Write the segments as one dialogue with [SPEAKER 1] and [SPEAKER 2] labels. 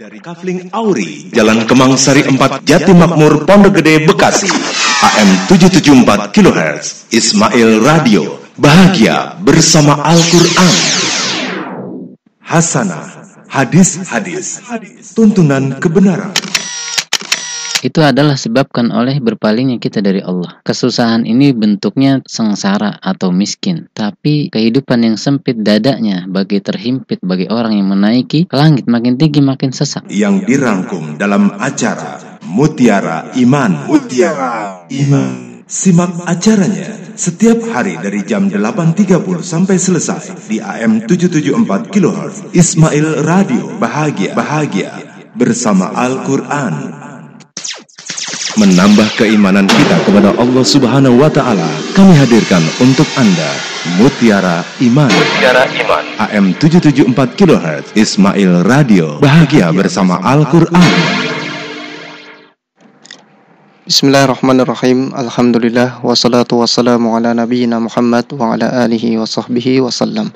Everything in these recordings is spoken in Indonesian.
[SPEAKER 1] Dari Kavling Auri, Jalan Kemang Sari 4, Jati Makmur, Pondok Gede, Bekasi. AM 774 kHz, Ismail Radio. Bahagia bersama Al-Quran. Hasanah, hadis-hadis,
[SPEAKER 2] tuntunan
[SPEAKER 1] kebenaran itu adalah sebabkan oleh berpalingnya
[SPEAKER 2] kita dari Allah. Kesusahan ini bentuknya sengsara atau miskin, tapi
[SPEAKER 1] kehidupan yang sempit dadanya bagi terhimpit bagi orang yang menaiki langit makin tinggi makin sesak. Yang dirangkum dalam acara Mutiara Iman. Mutiara Iman. Simak acaranya setiap hari dari jam 8.30 sampai selesai di AM 774 kHz. Ismail Radio Bahagia Bahagia bersama Al-Qur'an menambah keimanan kita kepada Allah Subhanahu wa taala. Kami hadirkan untuk Anda Mutiara Iman. Mutiara Iman. AM 774 kHz Ismail Radio. Bahagia bersama Al-Qur'an. Bismillahirrahmanirrahim.
[SPEAKER 2] Alhamdulillah wassalatu wassalamu ala nabiyyina Muhammad wa ala alihi wa sahbihi wasallam.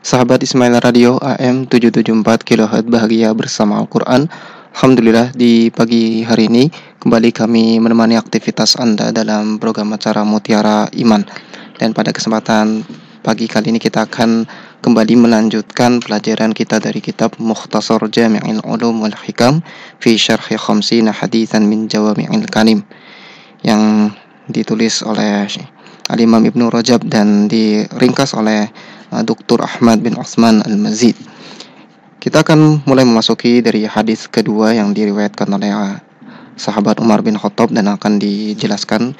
[SPEAKER 2] Sahabat Ismail Radio AM 774 kHz Bahagia bersama Al-Qur'an. Alhamdulillah di pagi hari ini Kembali kami menemani aktivitas Anda dalam program acara Mutiara Iman. Dan pada kesempatan pagi kali ini kita akan kembali melanjutkan pelajaran kita dari kitab Mukhtasar Jami'il Ulum wal Hikam fi Syarhi Khamsina Hadithan min Jawami'il Kalim yang ditulis oleh Al-Imam Ibnu Rajab dan diringkas oleh uh, Dr. Ahmad bin Osman Al-Mazid. Kita akan mulai memasuki dari hadis kedua yang diriwayatkan oleh uh, sahabat Umar bin Khattab dan akan dijelaskan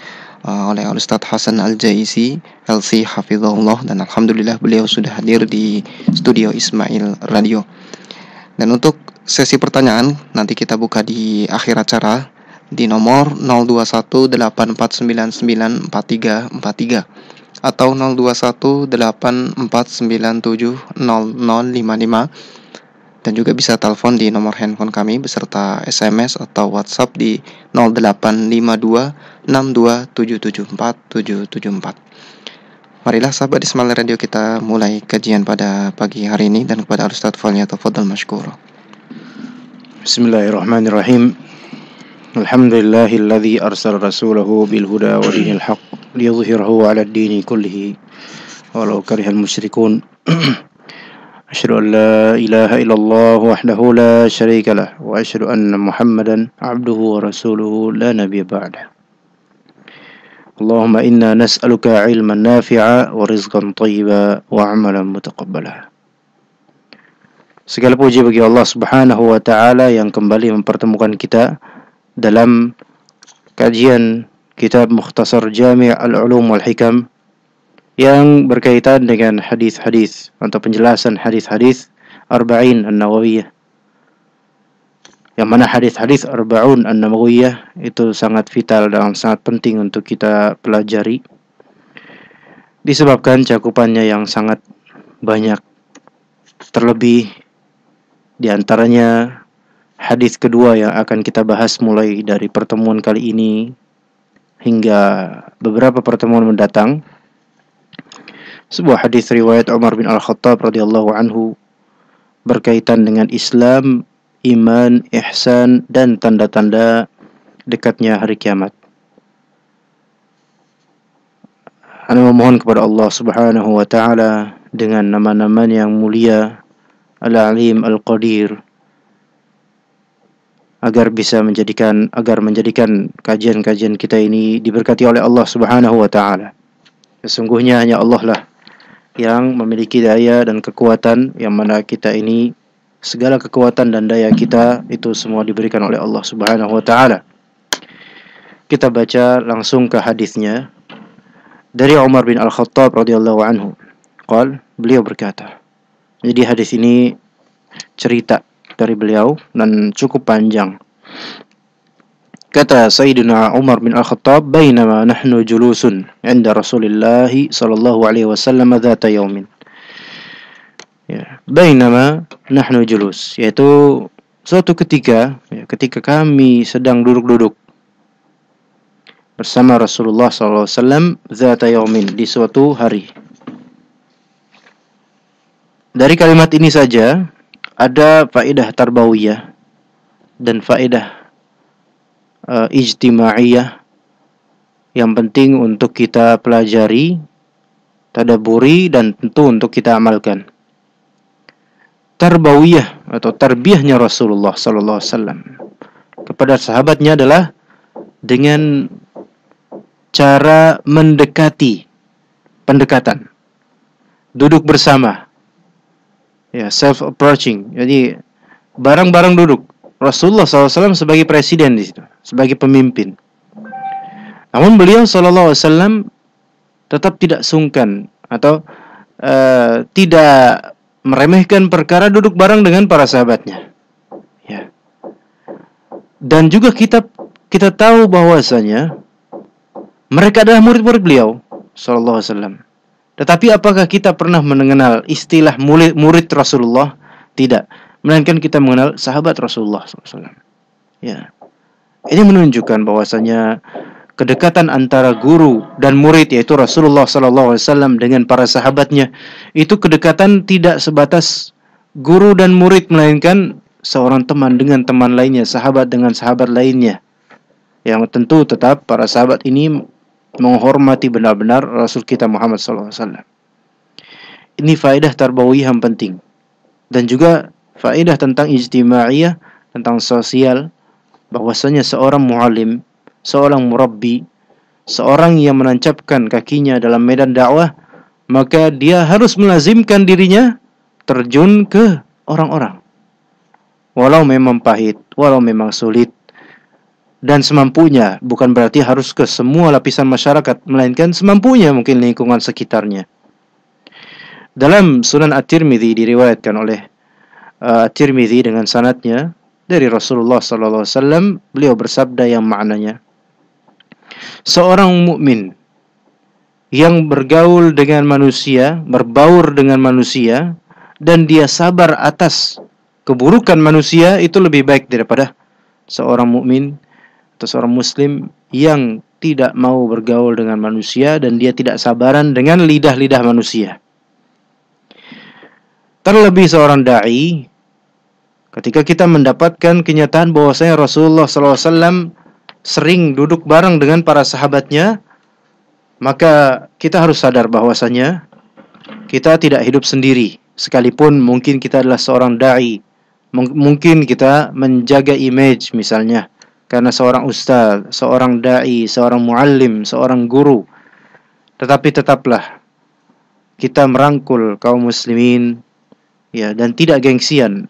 [SPEAKER 2] uh, oleh Ustaz Hasan Al-Jaisi LC Hafizahullah dan Alhamdulillah beliau sudah hadir di studio Ismail Radio dan untuk sesi pertanyaan nanti kita buka di akhir acara di nomor 0218494343 atau 02184970055 dan juga bisa telepon di nomor handphone kami beserta SMS atau WhatsApp di 0852 Marilah sahabat di Ismail Radio kita mulai kajian pada pagi hari ini dan kepada Ustaz atau Tafadhal Mashkuro.
[SPEAKER 3] Bismillahirrahmanirrahim. Alhamdulillahilladzi arsal rasulahu bil huda wa dinil haqq liyuzhirahu 'ala ad-dini kullihi walau karihal musyrikun. أشهد أن لا إله إلا الله وحده لا شريك له وأشهد أن محمدا عبده ورسوله لا نبي بعده اللهم إنا نسألك علما نافعا ورزقا طيبا وعملا متقبلا Segala puji bagi Allah Subhanahu wa taala yang kembali mempertemukan kita dalam kajian kitab Mukhtasar Jami' Al-Ulum wal Hikam yang berkaitan dengan hadis-hadis atau penjelasan hadis-hadis Arba'in An-Nawawiyah. Yang mana hadis-hadis Arba'un An-Nawawiyah itu sangat vital dan sangat penting untuk kita pelajari. Disebabkan cakupannya yang sangat banyak. Terlebih di antaranya hadis kedua yang akan kita bahas mulai dari pertemuan kali ini hingga beberapa pertemuan mendatang sebuah hadis riwayat Umar bin Al-Khattab radhiyallahu anhu berkaitan dengan Islam, iman, ihsan dan tanda-tanda dekatnya hari kiamat. Anda memohon kepada Allah Subhanahu wa taala dengan nama-nama yang mulia Al-Alim Al-Qadir agar bisa menjadikan agar menjadikan kajian-kajian kita ini diberkati oleh Allah Subhanahu wa taala. Sesungguhnya hanya Allah lah yang memiliki daya dan kekuatan yang mana kita ini segala kekuatan dan daya kita itu semua diberikan oleh Allah Subhanahu wa taala. Kita baca langsung ke hadisnya dari Umar bin Al-Khattab radhiyallahu anhu. Qal, beliau berkata. Jadi hadis ini cerita dari beliau dan cukup panjang. Kata Sayyidina Umar bin Al-Khattab, "Bainama nahnu julusun 'inda Rasulullah sallallahu alaihi wasallam Zata yaumin." Ya, bainama nahnu julus, yaitu suatu ketika ya, ketika kami sedang duduk-duduk bersama Rasulullah sallallahu alaihi wasallam Zata yaumin di suatu hari. Dari kalimat ini saja ada faedah tarbawiyah dan faedah uh, ijtima'iyah yang penting untuk kita pelajari, tadaburi dan tentu untuk kita amalkan. Tarbawiyah atau tarbiyahnya Rasulullah sallallahu alaihi wasallam kepada sahabatnya adalah dengan cara mendekati pendekatan duduk bersama ya self approaching jadi barang-barang duduk Rasulullah SAW sebagai presiden di situ, sebagai pemimpin. Namun beliau SAW tetap tidak sungkan atau uh, tidak meremehkan perkara duduk bareng dengan para sahabatnya. Ya. Dan juga kita kita tahu bahwasanya mereka adalah murid-murid beliau SAW. Tetapi apakah kita pernah mengenal istilah murid, murid Rasulullah? Tidak melainkan kita mengenal sahabat Rasulullah SAW. Ya, ini menunjukkan bahwasanya kedekatan antara guru dan murid yaitu Rasulullah SAW dengan para sahabatnya itu kedekatan tidak sebatas guru dan murid melainkan seorang teman dengan teman lainnya, sahabat dengan sahabat lainnya. Yang tentu tetap para sahabat ini menghormati benar-benar Rasul kita Muhammad SAW. Ini faedah tarbawiyah yang penting. Dan juga Faedah tentang ijtima'iyah, tentang sosial, bahwasanya seorang muallim, seorang murabbi, seorang yang menancapkan kakinya dalam medan dakwah, maka dia harus melazimkan dirinya terjun ke orang-orang. Walau memang pahit, walau memang sulit, dan semampunya bukan berarti harus ke semua lapisan masyarakat, melainkan semampunya mungkin lingkungan sekitarnya. Dalam Sunan At-Tirmidzi diriwayatkan oleh uh, eh, Tirmidzi dengan sanatnya dari Rasulullah SAW beliau bersabda yang maknanya seorang mukmin yang bergaul dengan manusia, berbaur dengan manusia dan dia sabar atas keburukan manusia itu lebih baik daripada seorang mukmin atau seorang muslim yang tidak mau bergaul dengan manusia dan dia tidak sabaran dengan lidah-lidah manusia. Terlebih seorang dai Ketika kita mendapatkan kenyataan bahwasanya Rasulullah SAW sering duduk bareng dengan para sahabatnya, maka kita harus sadar bahwasanya kita tidak hidup sendiri. Sekalipun mungkin kita adalah seorang dai, mungkin kita menjaga image misalnya karena seorang ustaz, seorang dai, seorang muallim, seorang guru. Tetapi tetaplah kita merangkul kaum muslimin ya dan tidak gengsian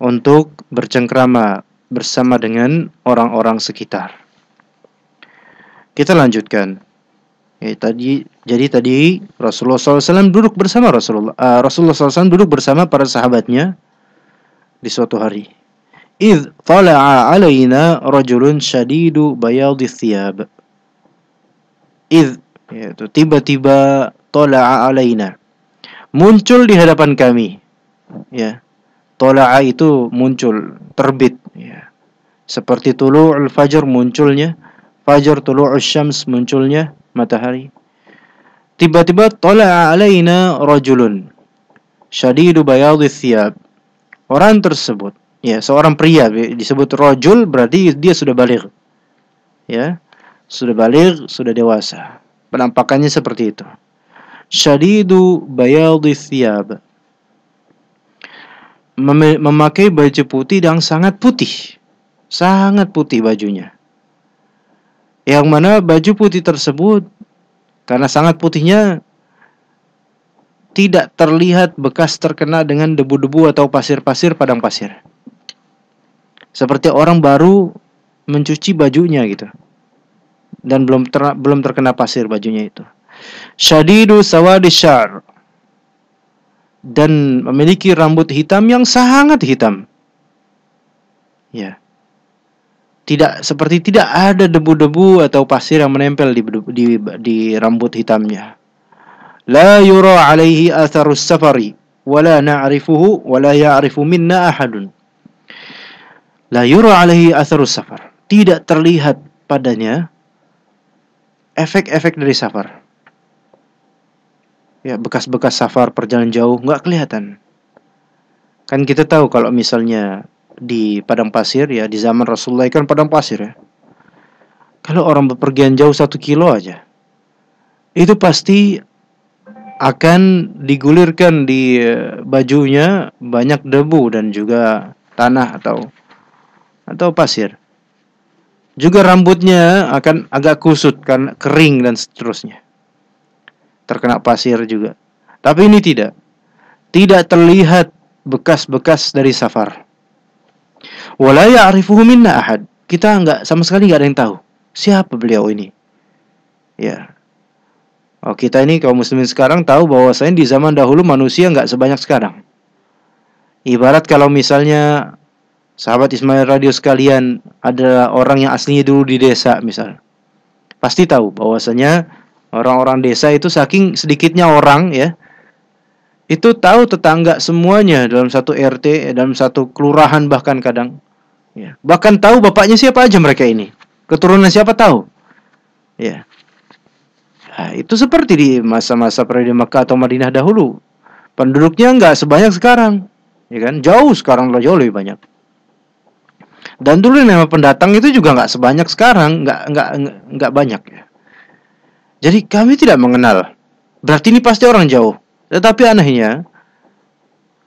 [SPEAKER 3] untuk bercengkrama bersama dengan orang-orang sekitar. Kita lanjutkan. Ya, tadi jadi tadi Rasulullah SAW duduk bersama Rasulullah uh, Rasulullah SAW duduk bersama para sahabatnya di suatu hari. Id tala'a alaina rajulun shadidu bayadhi thiyab. Id yaitu tiba-tiba tala'a alaina muncul di hadapan kami. Ya tola'a itu muncul, terbit. Ya. Seperti tulu'ul fajr munculnya, fajar tulu'ul syams munculnya matahari. Tiba-tiba tola'a alaina rajulun syadidu bayadhi thiyab. Orang tersebut, ya seorang pria disebut rajul berarti dia sudah balik. Ya, sudah balik, sudah dewasa. Penampakannya seperti itu. Syadidu bayadhi thiyab mem memakai baju putih yang sangat putih. Sangat putih bajunya. Yang mana baju putih tersebut karena sangat putihnya tidak terlihat bekas terkena dengan debu-debu atau pasir-pasir padang pasir. Seperti orang baru mencuci bajunya gitu. Dan belum ter belum terkena pasir bajunya itu. Syadidu sawadishar dan memiliki rambut hitam yang sangat hitam. Ya. Tidak seperti tidak ada debu-debu atau pasir yang menempel di di, di rambut hitamnya. La yura alaihi atharus safari wala na'rifuhu wala ya'rifu minna ahadun. La yura alaihi atharus safar. Tidak terlihat padanya efek-efek dari safar ya bekas-bekas safar perjalanan jauh nggak kelihatan. Kan kita tahu kalau misalnya di padang pasir ya di zaman Rasulullah kan padang pasir ya. Kalau orang berpergian jauh satu kilo aja, itu pasti akan digulirkan di eh, bajunya banyak debu dan juga tanah atau atau pasir. Juga rambutnya akan agak kusut kan kering dan seterusnya terkena pasir juga. Tapi ini tidak. Tidak terlihat bekas-bekas dari safar. Walaya arifuhu minna ahad. Kita nggak sama sekali nggak ada yang tahu siapa beliau ini. Ya. Oh, kita ini kaum muslimin sekarang tahu bahwasanya di zaman dahulu manusia nggak sebanyak sekarang. Ibarat kalau misalnya sahabat Ismail Radio sekalian adalah orang yang aslinya dulu di desa misalnya. Pasti tahu bahwasanya Orang-orang desa itu saking sedikitnya orang ya. Itu tahu tetangga semuanya dalam satu RT, eh, dalam satu kelurahan bahkan kadang. Ya. Bahkan tahu bapaknya siapa aja mereka ini. Keturunan siapa tahu. Ya. Nah, itu seperti di masa-masa periode Mekah atau Madinah dahulu. Penduduknya nggak sebanyak sekarang. Ya kan? Jauh sekarang jauh lebih banyak. Dan dulu nama pendatang itu juga nggak sebanyak sekarang, nggak nggak nggak banyak ya. Jadi kami tidak mengenal. Berarti ini pasti orang jauh. Tetapi anehnya,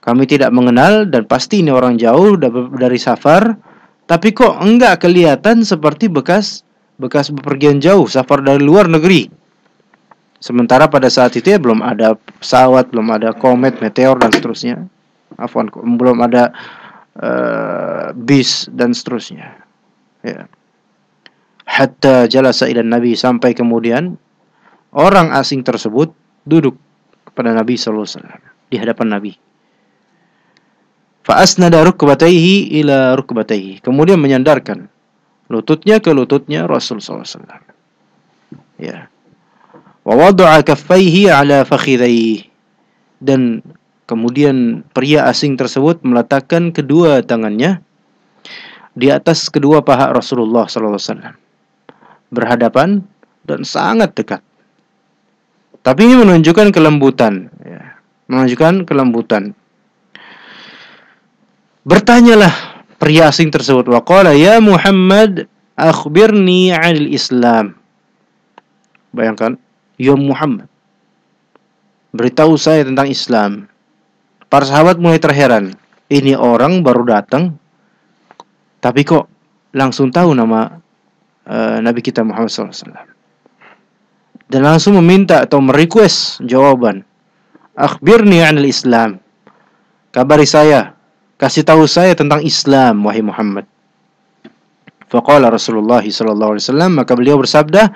[SPEAKER 3] kami tidak mengenal dan pasti ini orang jauh dari safar. Tapi kok enggak kelihatan seperti bekas bekas bepergian jauh, safar dari luar negeri. Sementara pada saat itu ya belum ada pesawat, belum ada komet, meteor dan seterusnya. Afwan, belum ada uh, bis dan seterusnya. Ya. Hatta jalasa ilan Nabi sampai kemudian orang asing tersebut duduk kepada Nabi SAW alaihi wasallam di hadapan Nabi. Fa'asnada rukbatayhi ila rukbatayhi. Kemudian menyandarkan lututnya ke lututnya Rasul SAW. alaihi wasallam. Ya. Wawadu'a kaffaihi ala fakhidhayhi. Dan kemudian pria asing tersebut meletakkan kedua tangannya di atas kedua paha Rasulullah SAW. alaihi wasallam. Berhadapan dan sangat dekat. Tapi ini menunjukkan kelembutan, ya. menunjukkan kelembutan. Bertanyalah pria asing tersebut. Waqala ya Muhammad akhbirni anil Islam. Bayangkan, ya Muhammad. Beritahu saya tentang Islam. Para sahabat mulai terheran. Ini orang baru datang, tapi kok langsung tahu nama uh, Nabi kita Muhammad SAW dan langsung meminta atau merequest jawaban. Akhbirni anil Islam. Kabari saya, kasih tahu saya tentang Islam wahai Muhammad. Faqala Rasulullah sallallahu alaihi wasallam maka beliau bersabda,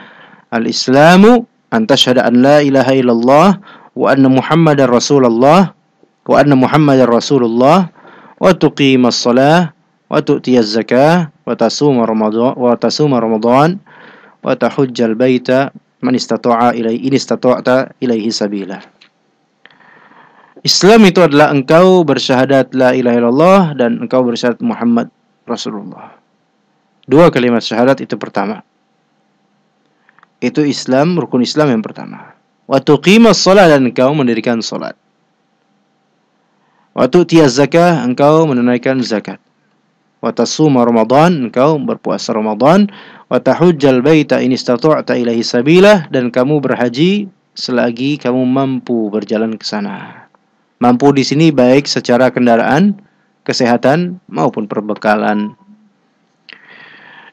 [SPEAKER 3] "Al-Islamu an tashhada an la ilaha illallah wa anna Muhammadar Rasulullah wa anna Muhammadar Rasulullah wa tuqimas salah wa tu'tiyaz zakah wa tasuma Ramadan wa tasuma Ramadan wa tahujjal baita man istata'a ilaihi in istata'ta ilaihi sabila. Islam itu adalah engkau bersyahadat la ilaha illallah dan engkau bersyahadat Muhammad Rasulullah. Dua kalimat syahadat itu pertama. Itu Islam, rukun Islam yang pertama. Waktu kima salat dan engkau mendirikan salat. Waktu tu'tiyaz zakah, engkau menunaikan zakat watasuma Ramadan engkau berpuasa Ramadan wa tahujjal baita in istata'ta ilahi sabila dan kamu berhaji selagi kamu mampu berjalan ke sana. Mampu di sini baik secara kendaraan, kesehatan maupun perbekalan.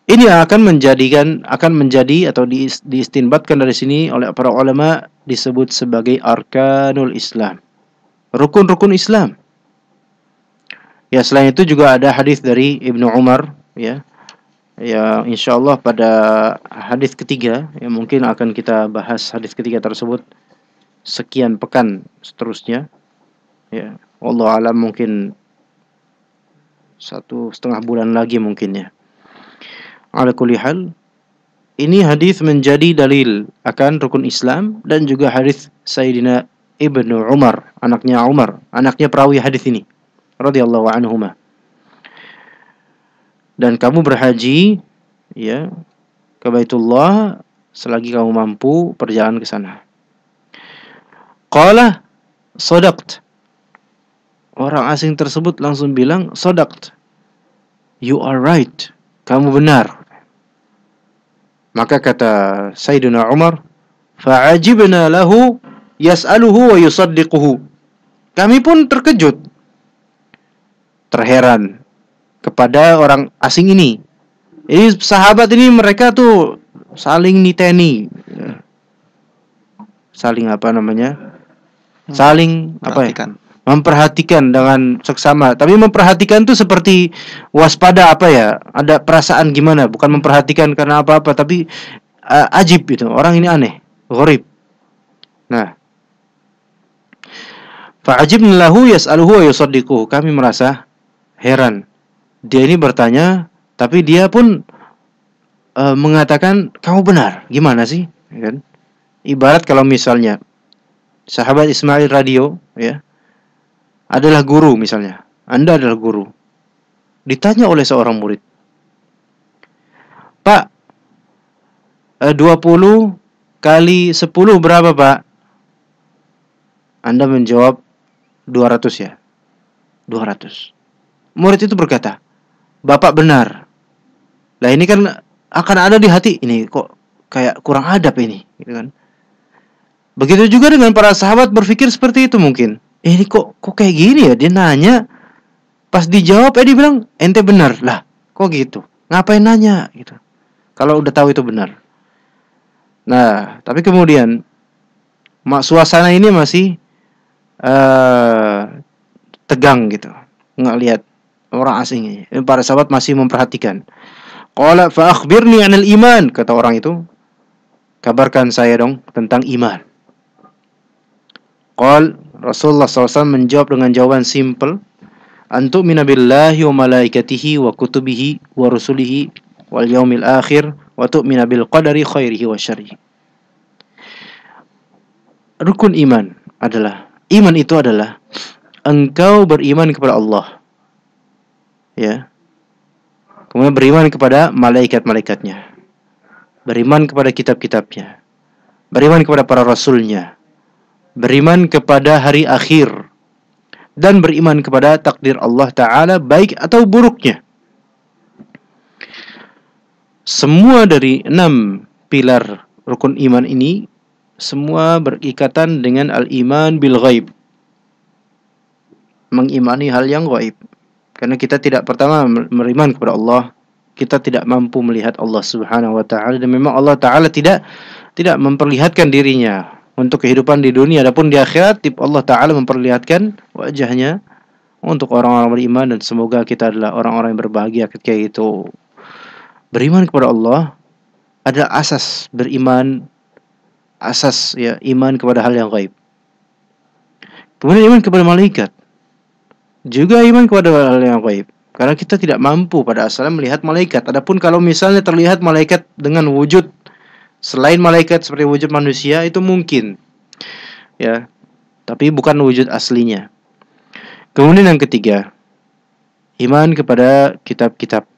[SPEAKER 3] Ini akan menjadikan akan menjadi atau diistinbatkan dari sini oleh para ulama disebut sebagai arkanul Islam. Rukun-rukun Islam. Ya selain itu juga ada hadis dari Ibnu Umar ya. Ya insya Allah pada hadis ketiga ya mungkin akan kita bahas hadis ketiga tersebut sekian pekan seterusnya. Ya, Allah alam mungkin satu setengah bulan lagi mungkin ya. Ala kulli hal, ini hadis menjadi dalil akan rukun Islam dan juga hadis Sayyidina Ibnu Umar, anaknya Umar, anaknya perawi hadis ini radhiyallahu anhuma. Dan kamu berhaji ya ke Baitullah selagi kamu mampu perjalanan ke sana. Qala sadaqt. Orang asing tersebut langsung bilang sadaqt. You are right. Kamu benar. Maka kata Sayyidina Umar, fa'ajibna lahu yas'aluhu wa yusaddiquhu. Kami pun terkejut terheran kepada orang asing ini. Ini sahabat ini mereka tuh saling niteni. Saling apa namanya? Hmm. Saling apa ya? Memperhatikan dengan seksama. Tapi memperhatikan tuh seperti waspada apa ya? Ada perasaan gimana? Bukan memperhatikan karena apa-apa, tapi uh, ajib itu. Orang ini aneh, gharib. Nah, Fa'ajibna lahu yas'aluhu wa yusaddiquhu. Kami merasa heran. Dia ini bertanya, tapi dia pun e, mengatakan kamu benar. Gimana sih? Ya kan? Ibarat kalau misalnya sahabat Ismail Radio, ya, adalah guru misalnya. Anda adalah guru. Ditanya oleh seorang murid, Pak, 20 e, kali 10 berapa Pak? Anda menjawab 200 ya. 200. Murid itu berkata, "Bapak benar." Lah ini kan akan ada di hati ini kok kayak kurang adab ini, gitu kan. Begitu juga dengan para sahabat berpikir seperti itu mungkin. Eh, ini kok kok kayak gini ya? Dia nanya pas dijawab eh dia bilang ente benar. Lah, kok gitu? Ngapain nanya gitu? Kalau udah tahu itu benar. Nah, tapi kemudian mak suasana ini masih uh, tegang gitu. Nggak lihat orang asing. Eh, para sahabat masih memperhatikan. Qala fa akhbirni 'anil iman, kata orang itu. Kabarkan saya dong tentang iman. Qal Rasulullah SAW menjawab dengan jawaban simple. Antum minabillahi wa malaikatihi wa kutubihi wa rusulihi wal yaumil akhir wa tu'mina bil qadari khairihi wa syarrihi. Rukun iman adalah iman itu adalah engkau beriman kepada Allah, ya kemudian beriman kepada malaikat-malaikatnya beriman kepada kitab-kitabnya beriman kepada para rasulnya beriman kepada hari akhir dan beriman kepada takdir Allah taala baik atau buruknya semua dari enam pilar rukun iman ini semua berikatan dengan al-iman bil ghaib mengimani hal yang gaib karena kita tidak pertama meriman kepada Allah, kita tidak mampu melihat Allah Subhanahu wa taala dan memang Allah taala tidak tidak memperlihatkan dirinya untuk kehidupan di dunia adapun di akhirat Allah taala memperlihatkan wajahnya untuk orang-orang beriman dan semoga kita adalah orang-orang yang berbahagia ketika itu. Beriman kepada Allah adalah asas beriman asas ya iman kepada hal yang gaib. Kemudian iman kepada malaikat juga iman kepada hal yang gaib karena kita tidak mampu pada asalnya melihat malaikat. Adapun kalau misalnya terlihat malaikat dengan wujud selain malaikat seperti wujud manusia itu mungkin. Ya. Tapi bukan wujud aslinya. Kemudian yang ketiga, iman kepada kitab-kitab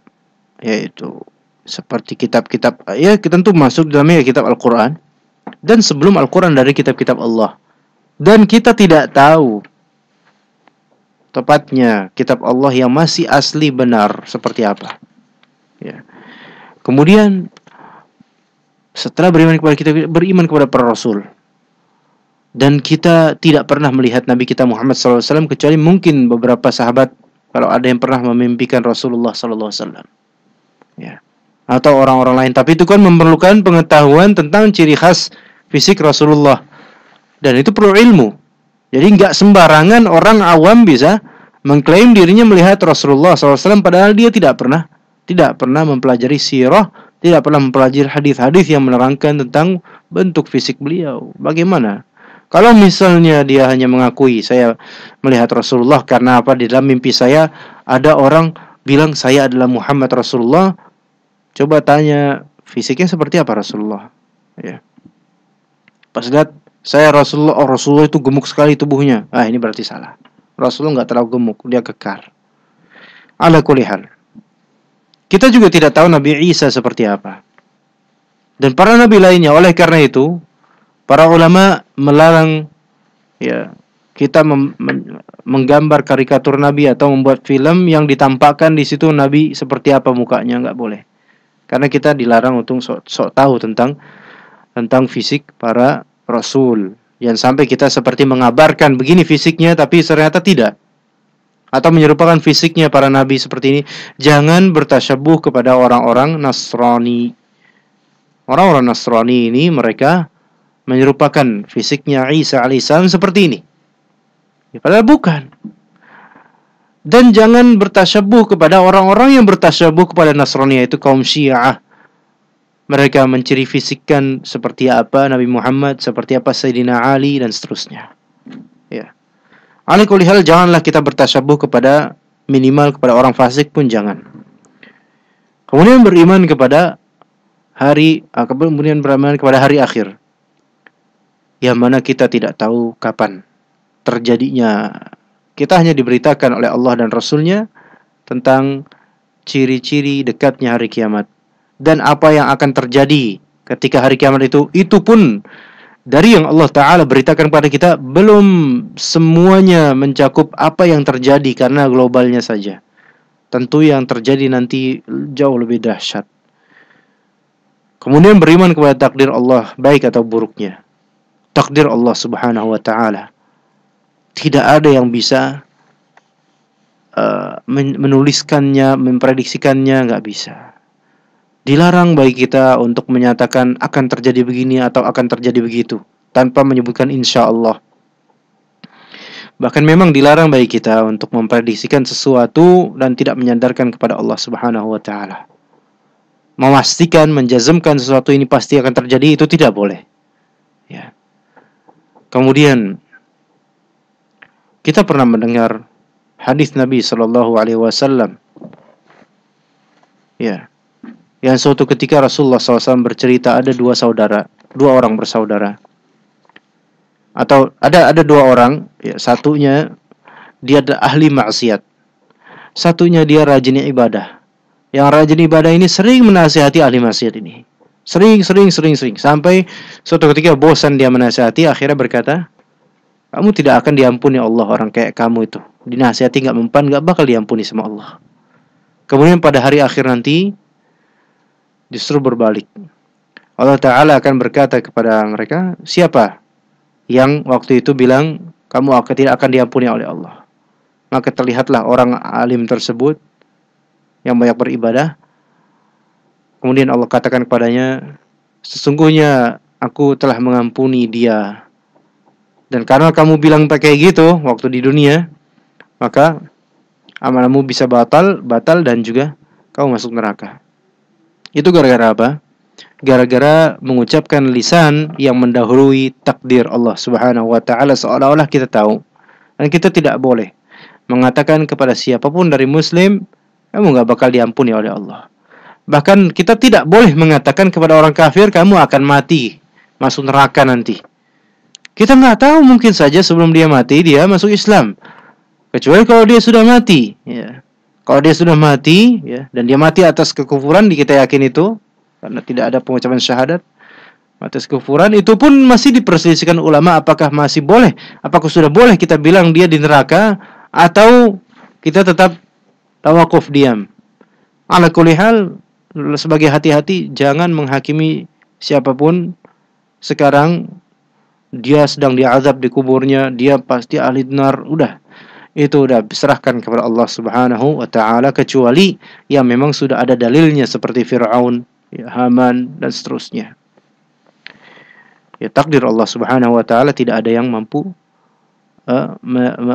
[SPEAKER 3] yaitu seperti kitab-kitab ya kita tentu masuk dalamnya kitab Al-Qur'an dan sebelum Al-Qur'an dari kitab-kitab Allah. Dan kita tidak tahu tepatnya kitab Allah yang masih asli benar seperti apa. Ya. Kemudian setelah beriman kepada kita beriman kepada para rasul dan kita tidak pernah melihat Nabi kita Muhammad SAW kecuali mungkin beberapa sahabat kalau ada yang pernah memimpikan Rasulullah SAW ya atau orang-orang lain tapi itu kan memerlukan pengetahuan tentang ciri khas fisik Rasulullah dan itu perlu ilmu jadi nggak sembarangan orang awam bisa mengklaim dirinya melihat Rasulullah SAW padahal dia tidak pernah tidak pernah mempelajari sirah, tidak pernah mempelajari hadis-hadis yang menerangkan tentang bentuk fisik beliau. Bagaimana? Kalau misalnya dia hanya mengakui saya melihat Rasulullah karena apa di dalam mimpi saya ada orang bilang saya adalah Muhammad Rasulullah. Coba tanya fisiknya seperti apa Rasulullah? Ya. Pas lihat saya Rasulullah oh Rasulullah itu gemuk sekali tubuhnya ah ini berarti salah Rasulullah nggak terlalu gemuk dia kekar ala kulihal kita juga tidak tahu Nabi Isa seperti apa dan para nabi lainnya oleh karena itu para ulama melarang ya kita mem, men, menggambar karikatur nabi atau membuat film yang ditampakkan di situ nabi seperti apa mukanya nggak boleh karena kita dilarang untuk sok, sok tahu tentang tentang fisik para Rasul yang sampai kita seperti mengabarkan begini fisiknya tapi ternyata tidak atau menyerupakan fisiknya para nabi seperti ini jangan bertasyabuh kepada orang-orang Nasrani orang-orang Nasrani ini mereka menyerupakan fisiknya Isa alaihissalam seperti ini ya, padahal bukan dan jangan bertasyabuh kepada orang-orang yang bertasyabuh kepada Nasrani yaitu kaum Syiah mereka menciri fisikkan seperti apa Nabi Muhammad, seperti apa Sayyidina Ali dan seterusnya. Ya. Alikulihal janganlah kita bertasabuh kepada minimal kepada orang fasik pun jangan. Kemudian beriman kepada hari ah, kemudian beriman kepada hari akhir. Yang mana kita tidak tahu kapan terjadinya. Kita hanya diberitakan oleh Allah dan Rasulnya tentang ciri-ciri dekatnya hari kiamat dan apa yang akan terjadi ketika hari kiamat itu itu pun dari yang Allah Ta'ala beritakan kepada kita belum semuanya mencakup apa yang terjadi karena globalnya saja. Tentu yang terjadi nanti jauh lebih dahsyat. Kemudian beriman kepada takdir Allah baik atau buruknya. Takdir Allah Subhanahu wa taala. Tidak ada yang bisa uh, menuliskannya, memprediksikannya, nggak bisa. Dilarang bagi kita untuk menyatakan akan terjadi begini atau akan terjadi begitu tanpa menyebutkan insya Allah. Bahkan memang dilarang bagi kita untuk memprediksikan sesuatu dan tidak menyandarkan kepada Allah Subhanahu wa taala. Memastikan, menjazmkan sesuatu ini pasti akan terjadi itu tidak boleh. Ya. Kemudian kita pernah mendengar hadis Nabi Shallallahu alaihi wasallam. Ya. Yang suatu ketika Rasulullah SAW bercerita ada dua saudara, dua orang bersaudara. Atau ada ada dua orang, ya, satunya dia adalah ahli maksiat. Satunya dia rajin ibadah. Yang rajin ibadah ini sering menasihati ahli maksiat ini. Sering, sering, sering, sering. Sampai suatu ketika bosan dia menasihati, akhirnya berkata, kamu tidak akan diampuni Allah orang kayak kamu itu. Dinasihati nggak mempan, nggak bakal diampuni sama Allah. Kemudian pada hari akhir nanti, justru berbalik. Allah Ta'ala akan berkata kepada mereka, siapa yang waktu itu bilang, kamu akan tidak akan diampuni oleh Allah. Maka terlihatlah orang alim tersebut yang banyak beribadah. Kemudian Allah katakan kepadanya, sesungguhnya aku telah mengampuni dia. Dan karena kamu bilang pakai gitu waktu di dunia, maka amalmu bisa batal, batal dan juga kamu masuk neraka. Itu gara-gara apa? Gara-gara mengucapkan lisan yang mendahului takdir Allah Subhanahu wa taala seolah-olah kita tahu. Dan kita tidak boleh mengatakan kepada siapapun dari muslim, kamu nggak bakal diampuni oleh Allah. Bahkan kita tidak boleh mengatakan kepada orang kafir kamu akan mati, masuk neraka nanti. Kita nggak tahu mungkin saja sebelum dia mati dia masuk Islam. Kecuali kalau dia sudah mati, ya. Kalau dia sudah mati ya dan dia mati atas kekufuran di kita yakin itu karena tidak ada pengucapan syahadat atas kekufuran itu pun masih diperselisihkan ulama apakah masih boleh apakah sudah boleh kita bilang dia di neraka atau kita tetap tawakuf diam. Ala kulihal sebagai hati-hati jangan menghakimi siapapun sekarang dia sedang diazab di kuburnya, dia pasti ahli nar, udah itu sudah serahkan kepada Allah Subhanahu wa taala kecuali yang memang sudah ada dalilnya seperti Firaun, ya, Haman dan seterusnya. Ya takdir Allah Subhanahu wa taala tidak ada yang mampu uh,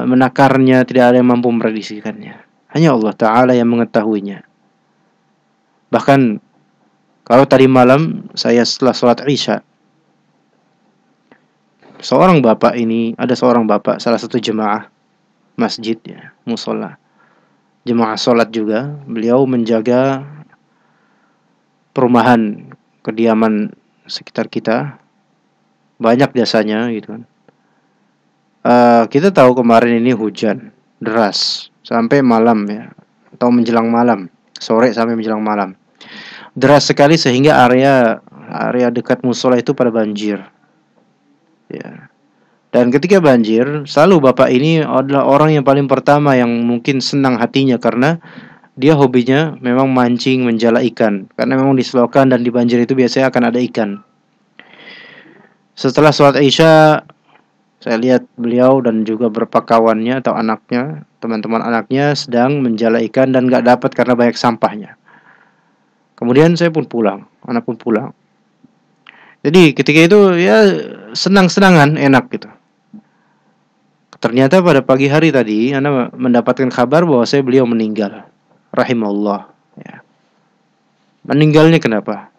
[SPEAKER 3] menakarnya, tidak ada yang mampu meredisikannya. Hanya Allah taala yang mengetahuinya. Bahkan kalau tadi malam saya setelah sholat Isya seorang bapak ini ada seorang bapak salah satu jemaah masjid ya, musola. Jemaah sholat juga, beliau menjaga perumahan kediaman sekitar kita. Banyak jasanya gitu kan. Uh, kita tahu kemarin ini hujan deras sampai malam ya atau menjelang malam sore sampai menjelang malam deras sekali sehingga area area dekat musola itu pada banjir ya dan ketika banjir, selalu bapak ini adalah orang yang paling pertama yang mungkin senang hatinya karena dia hobinya memang mancing menjala ikan. Karena memang di selokan dan di banjir itu biasanya akan ada ikan. Setelah sholat Isya, saya lihat beliau dan juga beberapa kawannya atau anaknya, teman-teman anaknya sedang menjala ikan dan gak dapat karena banyak sampahnya. Kemudian saya pun pulang, anak pun pulang. Jadi ketika itu ya senang-senangan enak gitu. Ternyata pada pagi hari tadi Anda mendapatkan kabar bahwa saya beliau meninggal. Rahimahullah. Ya. Meninggalnya kenapa?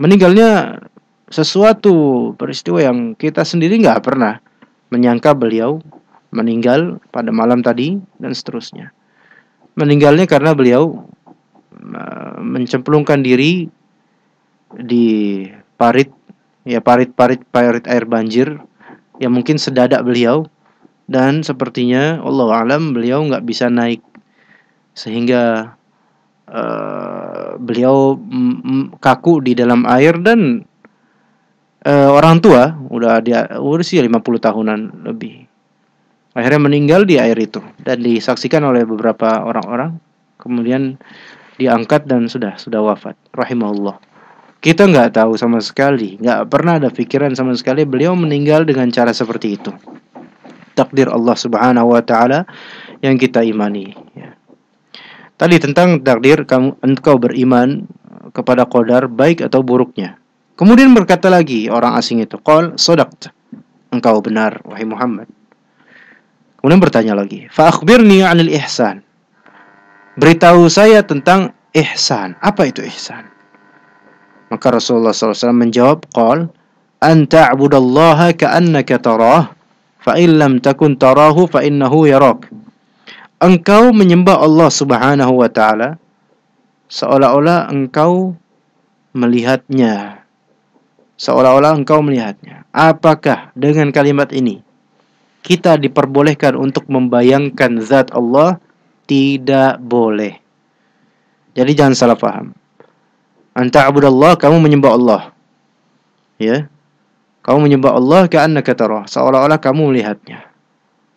[SPEAKER 3] Meninggalnya sesuatu peristiwa yang kita sendiri nggak pernah menyangka beliau meninggal pada malam tadi dan seterusnya. Meninggalnya karena beliau mencemplungkan diri di parit ya parit-parit parit air banjir ya mungkin sedadak beliau dan sepertinya Allah alam beliau nggak bisa naik sehingga uh, beliau kaku di dalam air dan uh, orang tua udah dia usia 50 tahunan lebih akhirnya meninggal di air itu dan disaksikan oleh beberapa orang-orang kemudian diangkat dan sudah sudah wafat rahimahullah kita nggak tahu sama sekali, nggak pernah ada pikiran sama sekali beliau meninggal dengan cara seperti itu. Takdir Allah Subhanahu wa taala yang kita imani. Ya. Tadi tentang takdir kamu engkau beriman kepada qadar baik atau buruknya. Kemudian berkata lagi orang asing itu, "Kal, sodakt." Engkau benar wahai Muhammad. Kemudian bertanya lagi, "Fa'akhbirni 'anil ihsan." Beritahu saya tentang ihsan. Apa itu ihsan? Maka Rasulullah SAW menjawab, Qal, Anta abudallaha ka'annaka tarah, fa'in lam takun tarahu fa'innahu yarak. Engkau menyembah Allah Subhanahu wa Ta'ala seolah-olah engkau melihatnya. Seolah-olah engkau melihatnya. Apakah dengan kalimat ini kita diperbolehkan untuk membayangkan zat Allah? Tidak boleh. Jadi jangan salah paham. Anta abudallah, kamu menyembah Allah. Ya. Kamu menyembah Allah ka'annaka tarah, seolah-olah kamu melihatnya.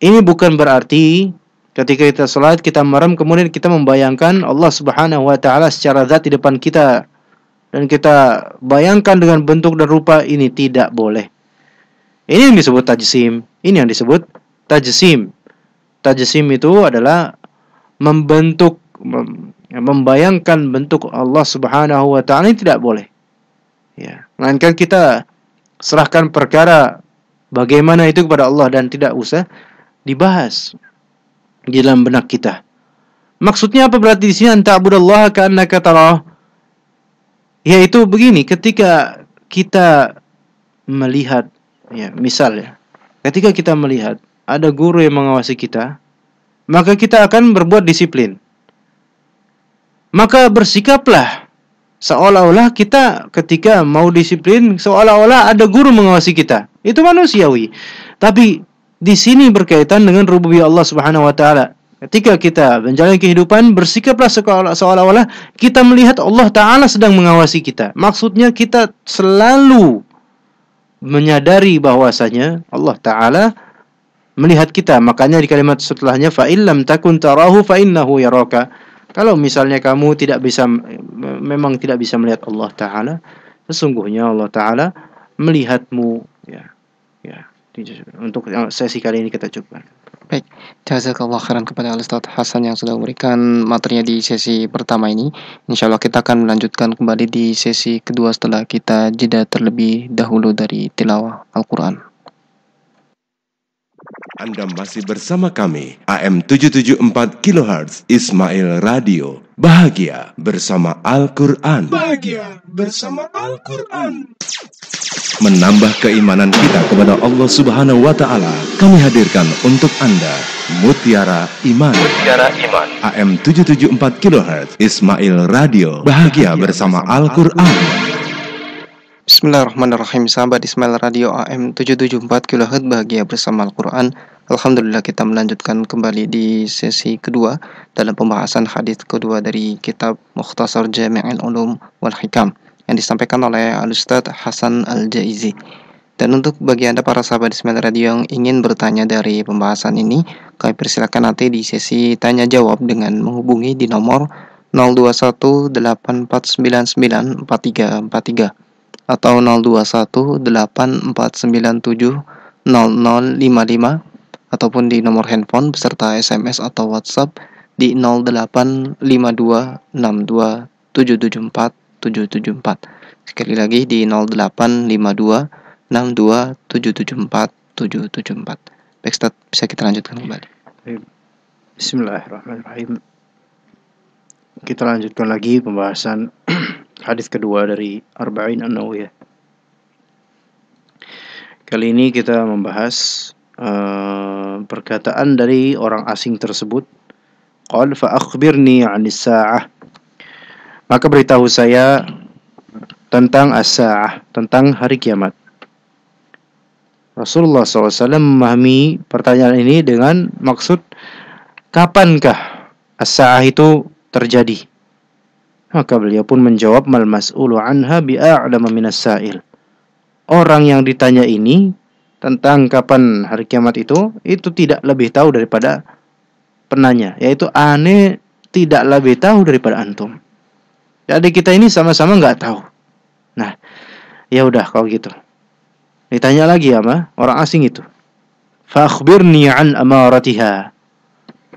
[SPEAKER 3] Ini bukan berarti ketika kita sholat kita merem kemudian kita membayangkan Allah Subhanahu wa taala secara zat di depan kita dan kita bayangkan dengan bentuk dan rupa ini tidak boleh. Ini yang disebut tajsim, ini yang disebut tajsim. Tajsim itu adalah membentuk membayangkan bentuk Allah Subhanahu wa taala ini tidak boleh. Ya, melainkan kita serahkan perkara bagaimana itu kepada Allah dan tidak usah dibahas di dalam benak kita. Maksudnya apa berarti di sini anta'budallaha ka'annaka tarah? Yaitu begini, ketika kita melihat ya, misal ya. Ketika kita melihat ada guru yang mengawasi kita, maka kita akan berbuat disiplin maka bersikaplah seolah-olah kita ketika mau disiplin seolah-olah ada guru mengawasi kita. Itu manusiawi. Tapi di sini berkaitan dengan rububiyah Allah Subhanahu wa taala. Ketika kita menjalani kehidupan, bersikaplah seolah-olah kita melihat Allah Ta'ala sedang mengawasi kita. Maksudnya kita selalu menyadari bahwasanya Allah Ta'ala melihat kita. Makanya di kalimat setelahnya, فَإِلَّمْ تَكُنْ تَرَاهُ فَإِنَّهُ يَرَوْكَ kalau misalnya kamu tidak bisa memang tidak bisa melihat Allah taala, sesungguhnya Allah taala
[SPEAKER 2] melihatmu ya. Ya. Untuk sesi kali ini kita coba Baik, jazakallah khairan kepada al Hasan yang sudah memberikan materinya di sesi pertama ini. Insya Allah kita akan melanjutkan kembali di sesi kedua setelah kita jeda terlebih dahulu
[SPEAKER 1] dari tilawah Al-Quran. Anda masih bersama kami AM 774 kHz Ismail Radio. Bahagia bersama Al-Qur'an. Bahagia bersama Al-Qur'an. Menambah keimanan kita kepada Allah Subhanahu wa taala. Kami hadirkan untuk Anda Mutiara Iman. Mutiara Iman. AM 774 kHz Ismail Radio. Bahagia, bersama, al quran Bismillahirrahmanirrahim Sahabat
[SPEAKER 2] Ismail Radio AM 774 kHz Bahagia bersama Al-Quran Alhamdulillah kita melanjutkan kembali di sesi kedua Dalam pembahasan hadis kedua dari kitab Mukhtasar Jami'il Ulum Wal Hikam Yang disampaikan oleh Al-Ustaz Hasan Al-Jaizi Dan untuk bagi Anda para sahabat Ismail Radio yang ingin bertanya dari pembahasan ini Kami persilakan nanti di sesi tanya jawab dengan menghubungi di nomor 021 8499 4343 atau 02184970055 ataupun di nomor handphone beserta SMS atau WhatsApp di 085262774774. Sekali lagi di 085262774774. Baik, bisa kita lanjutkan kembali. Bismillahirrahmanirrahim kita lanjutkan lagi
[SPEAKER 3] pembahasan hadis kedua dari Arba'in an ya. Kali ini kita membahas uh, perkataan dari orang asing tersebut. Qal fa akhbirni Maka beritahu saya tentang as tentang hari kiamat. Rasulullah SAW memahami pertanyaan ini dengan maksud kapankah as itu terjadi. Maka beliau pun menjawab mal mas'ulu anha bi'a'lama minas sa'il. Orang yang ditanya ini tentang kapan hari kiamat itu itu tidak lebih tahu daripada penanya, yaitu ane tidak lebih tahu daripada antum. Jadi kita ini sama-sama nggak -sama tahu. Nah, ya udah kalau gitu. Ditanya lagi ya ma, orang asing itu. Fakhbirni an amaratiha.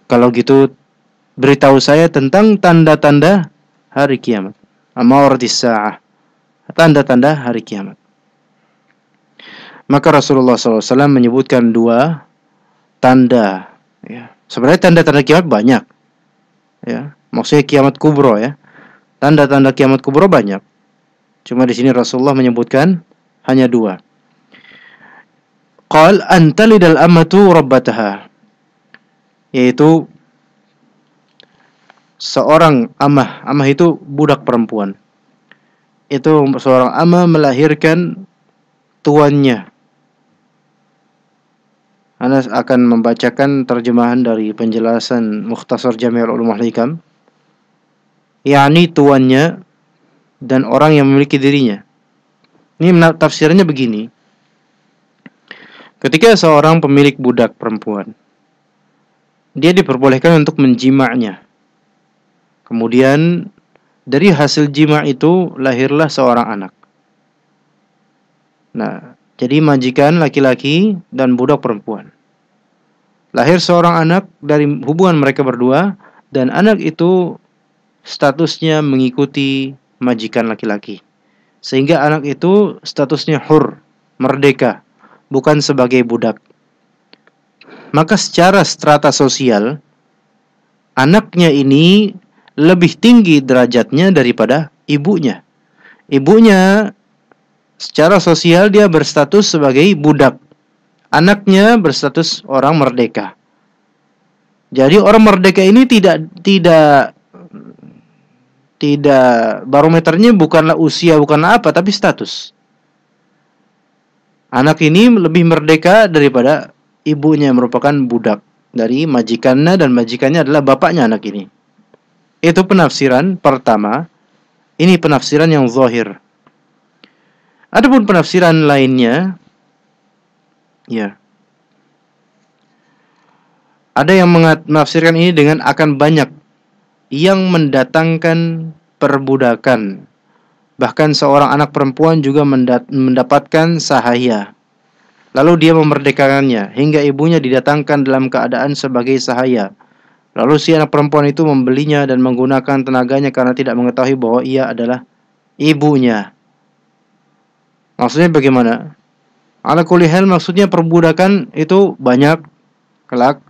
[SPEAKER 3] Kalau gitu beritahu saya tentang tanda-tanda hari kiamat. Amawardis sa'ah. Tanda-tanda hari kiamat. Maka Rasulullah SAW menyebutkan dua tanda. Ya. Sebenarnya tanda-tanda kiamat banyak. Ya. Maksudnya kiamat kubro ya. Tanda-tanda kiamat kubro banyak. Cuma di sini Rasulullah menyebutkan hanya dua. Qal antalidal amatu rabbataha. Yaitu seorang amah. Amah itu budak perempuan. Itu seorang amah melahirkan tuannya. Anas akan membacakan terjemahan dari penjelasan Mukhtasar Jami'ul Ulum al yakni tuannya dan orang yang memiliki dirinya. Ini tafsirannya begini. Ketika seorang pemilik budak perempuan, dia diperbolehkan untuk menjimaknya. Kemudian dari hasil jima itu lahirlah seorang anak. Nah, jadi majikan laki-laki dan budak perempuan. Lahir seorang anak dari hubungan mereka berdua dan anak itu statusnya mengikuti majikan laki-laki. Sehingga anak itu statusnya hur, merdeka, bukan sebagai budak. Maka secara strata sosial, anaknya ini lebih tinggi derajatnya daripada ibunya. Ibunya secara sosial dia berstatus sebagai budak. Anaknya berstatus orang merdeka. Jadi orang merdeka ini tidak tidak tidak barometernya bukanlah usia bukan apa tapi status. Anak ini lebih merdeka daripada ibunya yang merupakan budak dari majikannya dan majikannya adalah bapaknya anak ini. Itu penafsiran pertama. Ini penafsiran yang zahir. Adapun penafsiran lainnya ya. Ada yang menafsirkan ini dengan akan banyak yang mendatangkan perbudakan. Bahkan seorang anak perempuan juga mendapatkan sahaya. Lalu dia memerdekakannya hingga ibunya didatangkan dalam keadaan sebagai sahaya Lalu si anak perempuan itu membelinya dan menggunakan tenaganya karena tidak mengetahui bahwa ia adalah ibunya. Maksudnya bagaimana? Ala kulihal maksudnya perbudakan itu banyak kelak.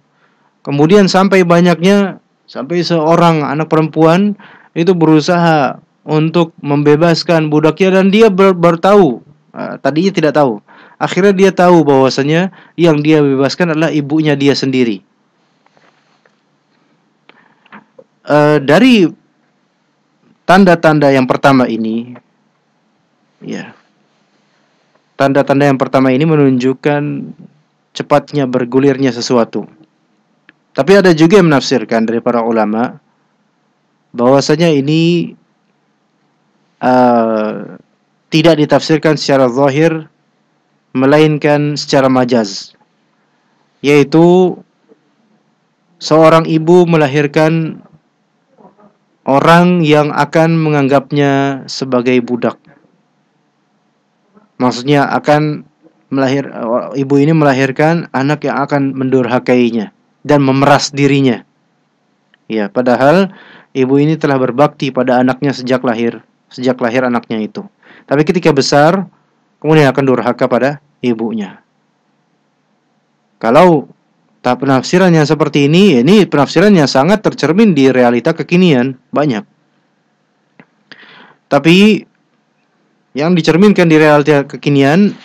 [SPEAKER 3] Kemudian sampai banyaknya sampai seorang anak perempuan itu berusaha untuk membebaskan budaknya dan dia ber bertahu ah, tadinya tidak tahu. Akhirnya dia tahu bahwasanya yang dia bebaskan adalah ibunya dia sendiri. Eh, dari tanda-tanda yang pertama ini ya tanda-tanda yang pertama ini menunjukkan cepatnya bergulirnya sesuatu tapi ada juga yang menafsirkan dari para ulama bahwasanya ini uh, tidak ditafsirkan secara zahir melainkan secara majaz yaitu seorang ibu melahirkan orang yang akan menganggapnya sebagai budak. Maksudnya akan melahir ibu ini melahirkan anak yang akan mendurhakainya dan memeras dirinya. Ya, padahal ibu ini telah berbakti pada anaknya sejak lahir, sejak lahir anaknya itu. Tapi ketika besar, kemudian akan durhaka pada ibunya. Kalau Tak penafsiran yang seperti ini, ini penafsiran yang sangat tercermin di realita kekinian, banyak. Tapi yang dicerminkan di realita kekinian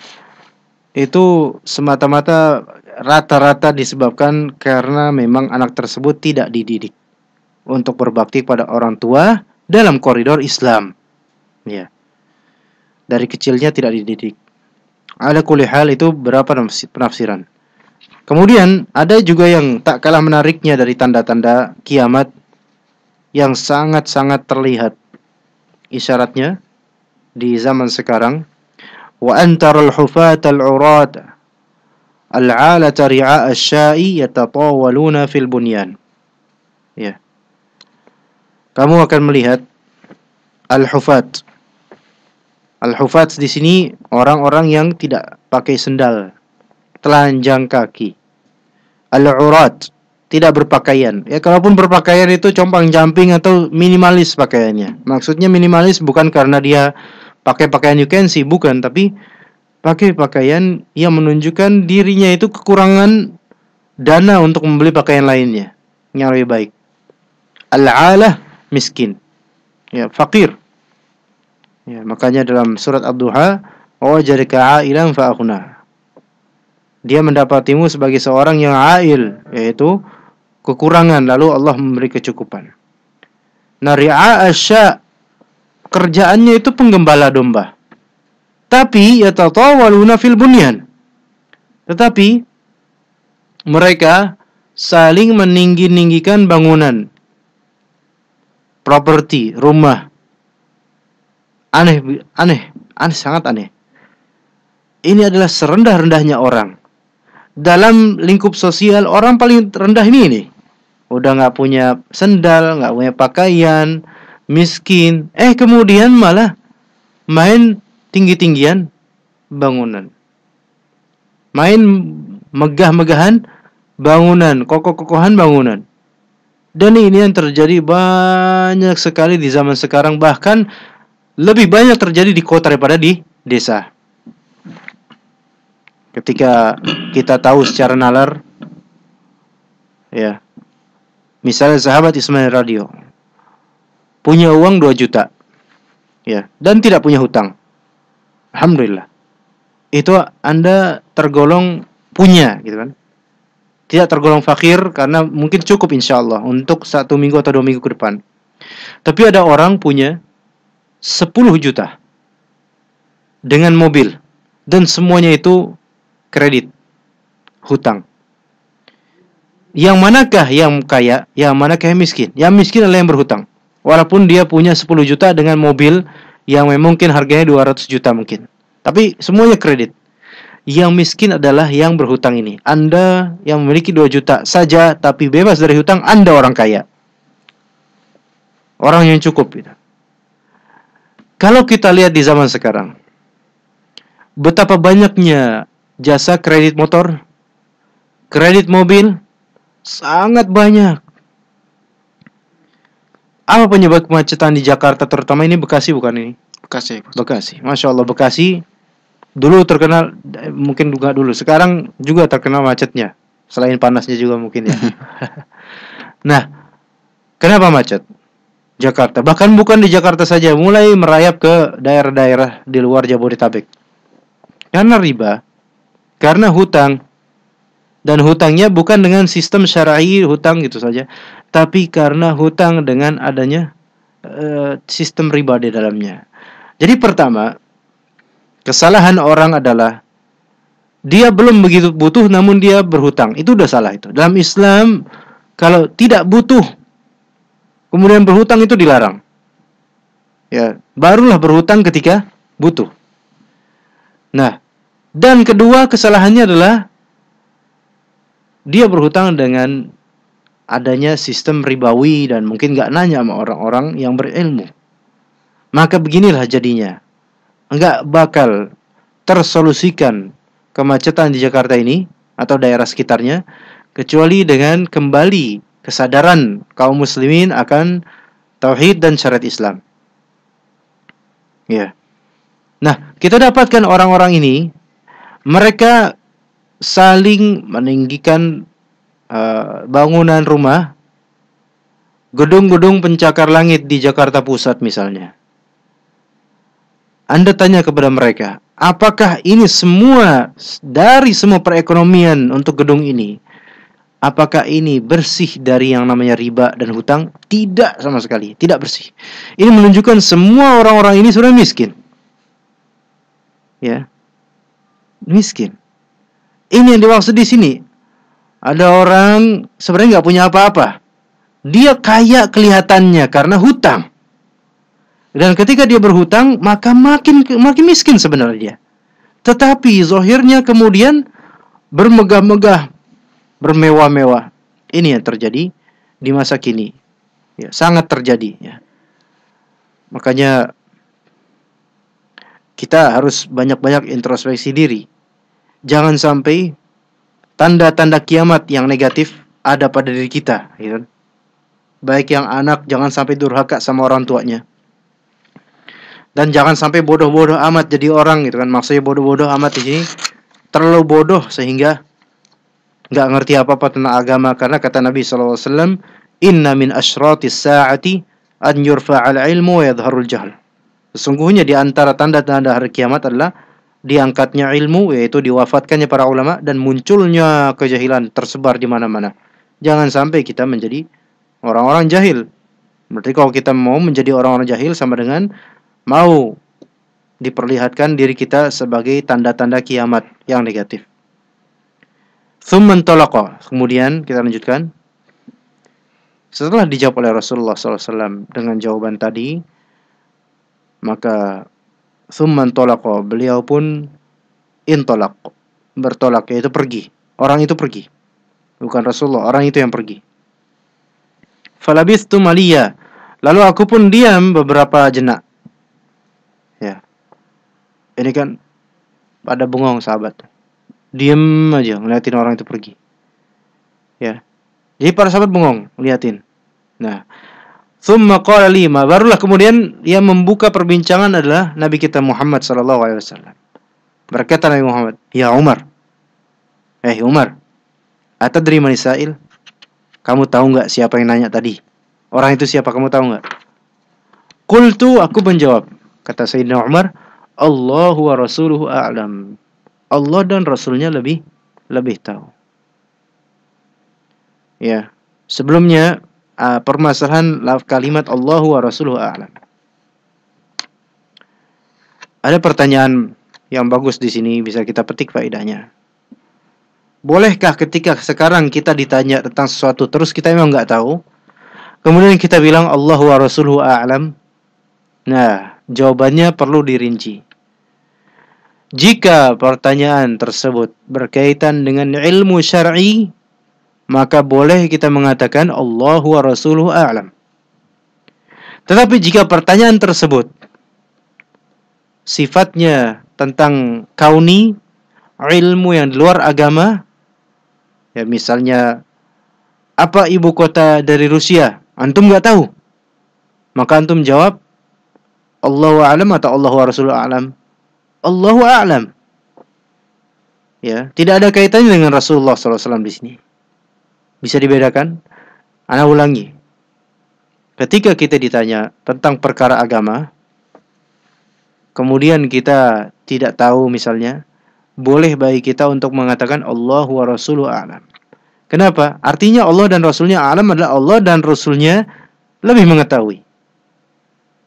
[SPEAKER 3] itu semata-mata rata-rata disebabkan karena memang anak tersebut tidak dididik untuk berbakti pada orang tua dalam koridor Islam. Ya. Dari kecilnya tidak dididik. Ada hal itu berapa penafsiran? Kemudian ada juga yang tak kalah menariknya dari tanda-tanda kiamat yang sangat-sangat terlihat. Isyaratnya di zaman sekarang wa antaral hufat al-urad al-alata ri'a asy yatatawaluna fil bunyan. Ya. Kamu akan melihat al-hufat. Al-hufat di sini orang-orang yang tidak pakai sendal, telanjang kaki al-urat, tidak berpakaian. Ya, kalaupun berpakaian itu compang-camping atau minimalis pakaiannya. Maksudnya minimalis bukan karena dia pakai pakaian you can see, bukan, tapi pakai pakaian yang menunjukkan dirinya itu kekurangan dana untuk membeli pakaian lainnya yang lebih baik. Al-alah miskin. Ya, fakir. Ya, makanya dalam surat Ad-Duha, "Wa jadika a'ilan fa dia mendapatimu sebagai seorang yang ail yaitu kekurangan lalu Allah memberi kecukupan. Nariah asya kerjaannya itu penggembala domba. Tapi yatatawaluna fil bunyan. Tetapi mereka saling meninggi-ninggikan bangunan properti rumah aneh aneh aneh sangat aneh ini adalah serendah-rendahnya orang dalam lingkup sosial orang paling rendah ini nih udah nggak punya sendal nggak punya pakaian miskin eh kemudian malah main tinggi tinggian bangunan main megah megahan bangunan kokoh kokohan bangunan dan ini yang terjadi banyak sekali di zaman sekarang bahkan lebih banyak terjadi di kota daripada di desa ketika kita tahu secara nalar ya misalnya sahabat Ismail Radio punya uang 2 juta ya dan tidak punya hutang alhamdulillah itu Anda tergolong punya gitu kan tidak tergolong fakir karena mungkin cukup insya Allah untuk satu minggu atau dua minggu ke depan. Tapi ada orang punya 10 juta dengan mobil dan semuanya itu kredit, hutang. Yang manakah yang kaya, yang manakah yang miskin? Yang miskin adalah yang berhutang. Walaupun dia punya 10 juta dengan mobil yang mungkin harganya 200 juta mungkin. Tapi semuanya kredit. Yang miskin adalah yang berhutang ini. Anda yang memiliki 2 juta saja tapi bebas dari hutang, Anda orang kaya. Orang yang cukup gitu. Kalau kita lihat di zaman sekarang, betapa banyaknya jasa kredit motor, kredit mobil, sangat banyak. Apa penyebab kemacetan di Jakarta terutama ini Bekasi bukan ini? Bekasi. Bekasi. Masya Allah Bekasi dulu terkenal mungkin juga dulu sekarang juga terkenal macetnya selain panasnya juga mungkin ya. nah, kenapa macet? Jakarta bahkan bukan di Jakarta saja mulai merayap ke daerah-daerah di luar Jabodetabek. Karena riba karena hutang dan hutangnya bukan dengan sistem syar'i hutang gitu saja, tapi karena hutang dengan adanya uh, sistem riba di dalamnya. Jadi pertama, kesalahan orang adalah dia belum begitu butuh namun dia berhutang. Itu udah salah itu. Dalam Islam kalau tidak butuh kemudian berhutang itu dilarang. Ya, barulah berhutang ketika butuh. Nah, dan kedua kesalahannya adalah dia berhutang dengan adanya sistem ribawi dan mungkin nggak nanya sama orang-orang yang berilmu. Maka beginilah jadinya. Nggak bakal tersolusikan kemacetan di Jakarta ini atau daerah sekitarnya kecuali dengan kembali kesadaran kaum muslimin akan tauhid dan syariat Islam. Ya. Nah, kita dapatkan orang-orang ini mereka saling meninggikan uh, bangunan rumah, gedung-gedung pencakar langit di Jakarta Pusat misalnya. Anda tanya kepada mereka, apakah ini semua dari semua perekonomian untuk gedung ini? Apakah ini bersih dari yang namanya riba dan hutang? Tidak sama sekali, tidak bersih. Ini menunjukkan semua orang-orang ini sudah miskin. Ya miskin. Ini yang dimaksud di sini. Ada orang sebenarnya nggak punya apa-apa. Dia kaya kelihatannya karena hutang. Dan ketika dia berhutang, maka makin makin miskin sebenarnya. Tetapi zohirnya kemudian bermegah-megah, bermewah-mewah. Ini yang terjadi di masa kini. Ya, sangat terjadi. Ya. Makanya kita harus banyak-banyak introspeksi diri. Jangan sampai tanda-tanda kiamat yang negatif ada pada diri kita, gitu. Kan? Baik yang anak jangan sampai durhaka sama orang tuanya. Dan jangan sampai bodoh-bodoh amat jadi orang gitu kan. Maksudnya bodoh-bodoh amat di sini terlalu bodoh sehingga nggak ngerti apa-apa tentang agama karena kata Nabi SAW, "Inna min ashratis sa'ati an yurfa'al ilmu wa yadharul jahl." Sesungguhnya di antara tanda-tanda hari kiamat adalah diangkatnya ilmu yaitu diwafatkannya para ulama dan munculnya kejahilan tersebar di mana-mana. Jangan sampai kita menjadi orang-orang jahil. Berarti kalau kita mau menjadi orang-orang jahil sama dengan mau diperlihatkan diri kita sebagai tanda-tanda kiamat yang negatif. Thumman Kemudian kita lanjutkan. Setelah dijawab oleh Rasulullah SAW dengan jawaban tadi, maka summan tolako, beliau pun intolak, bertolak yaitu pergi. Orang itu pergi. Bukan Rasulullah, orang itu yang pergi. Falabistu maliya. Lalu aku pun diam beberapa jenak. Ya. Ini kan pada bengong sahabat. Diam aja ngeliatin orang itu pergi. Ya. Jadi para sahabat bengong, liatin. Nah, Thumma qala lima. Barulah kemudian yang membuka perbincangan adalah Nabi kita Muhammad sallallahu alaihi wasallam. Berkata Nabi Muhammad, "Ya Umar. Eh Umar, atadri man sa'il? Kamu tahu nggak siapa yang nanya tadi? Orang itu siapa kamu tahu nggak?" Qultu aku menjawab. Kata Sayyidina Umar, "Allahu wa rasuluhu a'lam." Allah dan rasulnya lebih lebih tahu. Ya, sebelumnya uh, permasalahan kalimat Allah wa Rasulullah a'lam. Ada pertanyaan yang bagus di sini bisa kita petik faedahnya. Bolehkah ketika sekarang kita ditanya tentang sesuatu terus kita memang nggak tahu? Kemudian kita bilang Allah wa Rasulullah a'lam. Nah, jawabannya perlu dirinci. Jika pertanyaan tersebut berkaitan dengan ilmu syar'i, maka boleh kita mengatakan Allahu wa rasuluhu a'lam. Tetapi jika pertanyaan tersebut sifatnya tentang kauni ilmu yang di luar agama ya misalnya apa ibu kota dari Rusia antum nggak tahu maka antum jawab Allahu a'lam atau Allahu wa rasuluhu a'lam Allahu a'lam ya tidak ada kaitannya dengan Rasulullah SAW di sini bisa dibedakan? Anda ulangi. Ketika kita ditanya tentang perkara agama, kemudian kita tidak tahu misalnya, boleh baik kita untuk mengatakan Allah wa Rasulullah alam. Kenapa? Artinya Allah dan Rasulnya alam adalah Allah dan Rasulnya lebih mengetahui.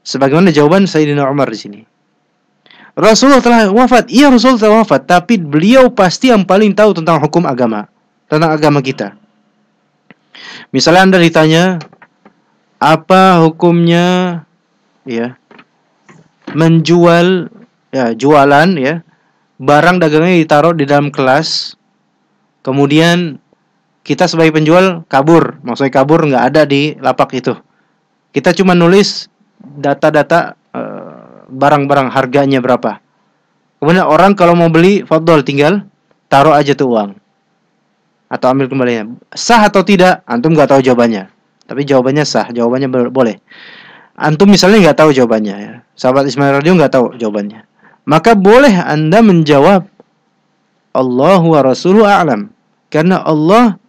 [SPEAKER 3] Sebagaimana jawaban Sayyidina Umar di sini. Rasulullah telah wafat, iya Rasulullah telah wafat, tapi beliau pasti yang paling tahu tentang hukum agama, tentang agama kita. Misalnya Anda ditanya apa hukumnya ya menjual ya jualan ya barang dagangnya ditaruh di dalam kelas kemudian kita sebagai penjual kabur maksudnya kabur nggak ada di lapak itu kita cuma nulis data-data eh, barang-barang harganya berapa kemudian orang kalau mau beli faktual tinggal taruh aja tuh uang atau ambil kembalinya. Sah atau tidak? Antum nggak tahu jawabannya. Tapi jawabannya sah, jawabannya boleh. Antum misalnya nggak tahu jawabannya, ya. sahabat Ismail Radio nggak tahu jawabannya. Maka boleh anda menjawab Allah wa Rasulullah a'lam. Karena Allah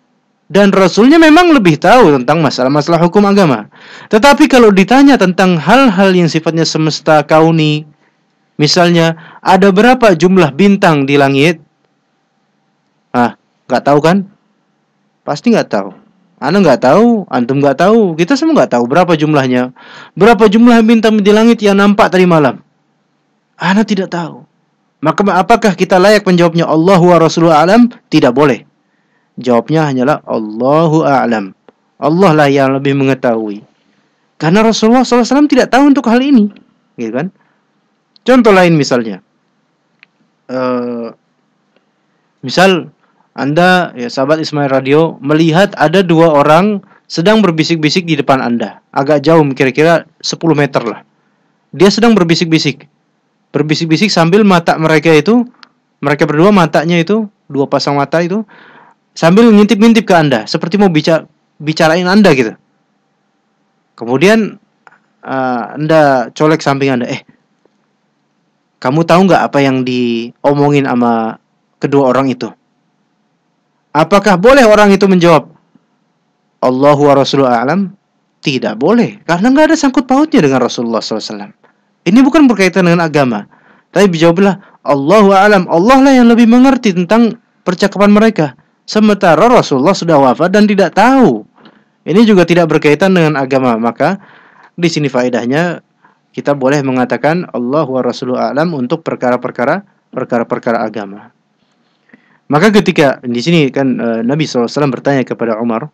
[SPEAKER 3] dan Rasulnya memang lebih tahu tentang masalah-masalah hukum agama. Tetapi kalau ditanya tentang hal-hal yang sifatnya semesta kauni, misalnya ada berapa jumlah bintang di langit? Ah, Nggak tahu kan? Pasti nggak tahu. Anda nggak tahu, antum nggak tahu, kita semua nggak tahu berapa jumlahnya, berapa jumlah bintang di langit yang nampak tadi malam. Anda tidak tahu. Maka apakah kita layak menjawabnya Allahu wa Rasulullah alam? Tidak boleh. Jawabnya hanyalah Allahu a'lam. Allah lah yang lebih mengetahui. Karena Rasulullah SAW tidak tahu untuk hal ini, gitu kan? Contoh lain misalnya, uh, misal anda, ya sahabat Ismail Radio, melihat ada dua orang sedang berbisik-bisik di depan Anda. Agak jauh, kira-kira 10 meter lah. Dia sedang berbisik-bisik. Berbisik-bisik sambil mata mereka itu, mereka berdua matanya itu, dua pasang mata itu, sambil ngintip-ngintip ke Anda. Seperti mau bicara, bicarain Anda gitu. Kemudian uh, Anda colek samping Anda, eh, kamu tahu nggak apa yang diomongin sama kedua orang itu? Apakah boleh orang itu menjawab? Allahu wa Rasulullah alam. Tidak boleh, karena nggak ada sangkut pautnya dengan Rasulullah SAW. Ini bukan berkaitan dengan agama. Tapi jawablah, Allahu alam. Allah lah yang lebih mengerti tentang percakapan mereka. Sementara Rasulullah sudah wafat dan tidak tahu. Ini juga tidak berkaitan dengan agama. Maka di sini faedahnya kita boleh mengatakan Allah wa Rasulullah alam untuk perkara-perkara perkara-perkara agama. Maka ketika di sini kan e, Nabi SAW bertanya kepada Umar,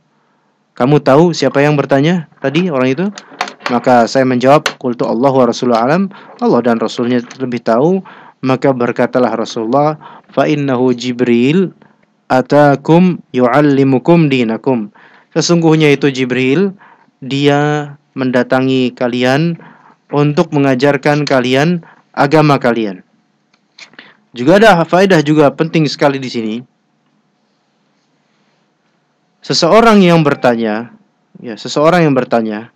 [SPEAKER 3] kamu tahu siapa yang bertanya tadi orang itu? Maka saya menjawab, kultu Allah wa Rasulullah alam, Allah dan Rasulnya lebih tahu. Maka berkatalah Rasulullah, fa innahu Jibril atakum yu'allimukum dinakum. Sesungguhnya itu Jibril, dia mendatangi kalian untuk mengajarkan kalian agama kalian. Juga ada faedah juga penting sekali di sini. Seseorang yang bertanya, ya, seseorang yang bertanya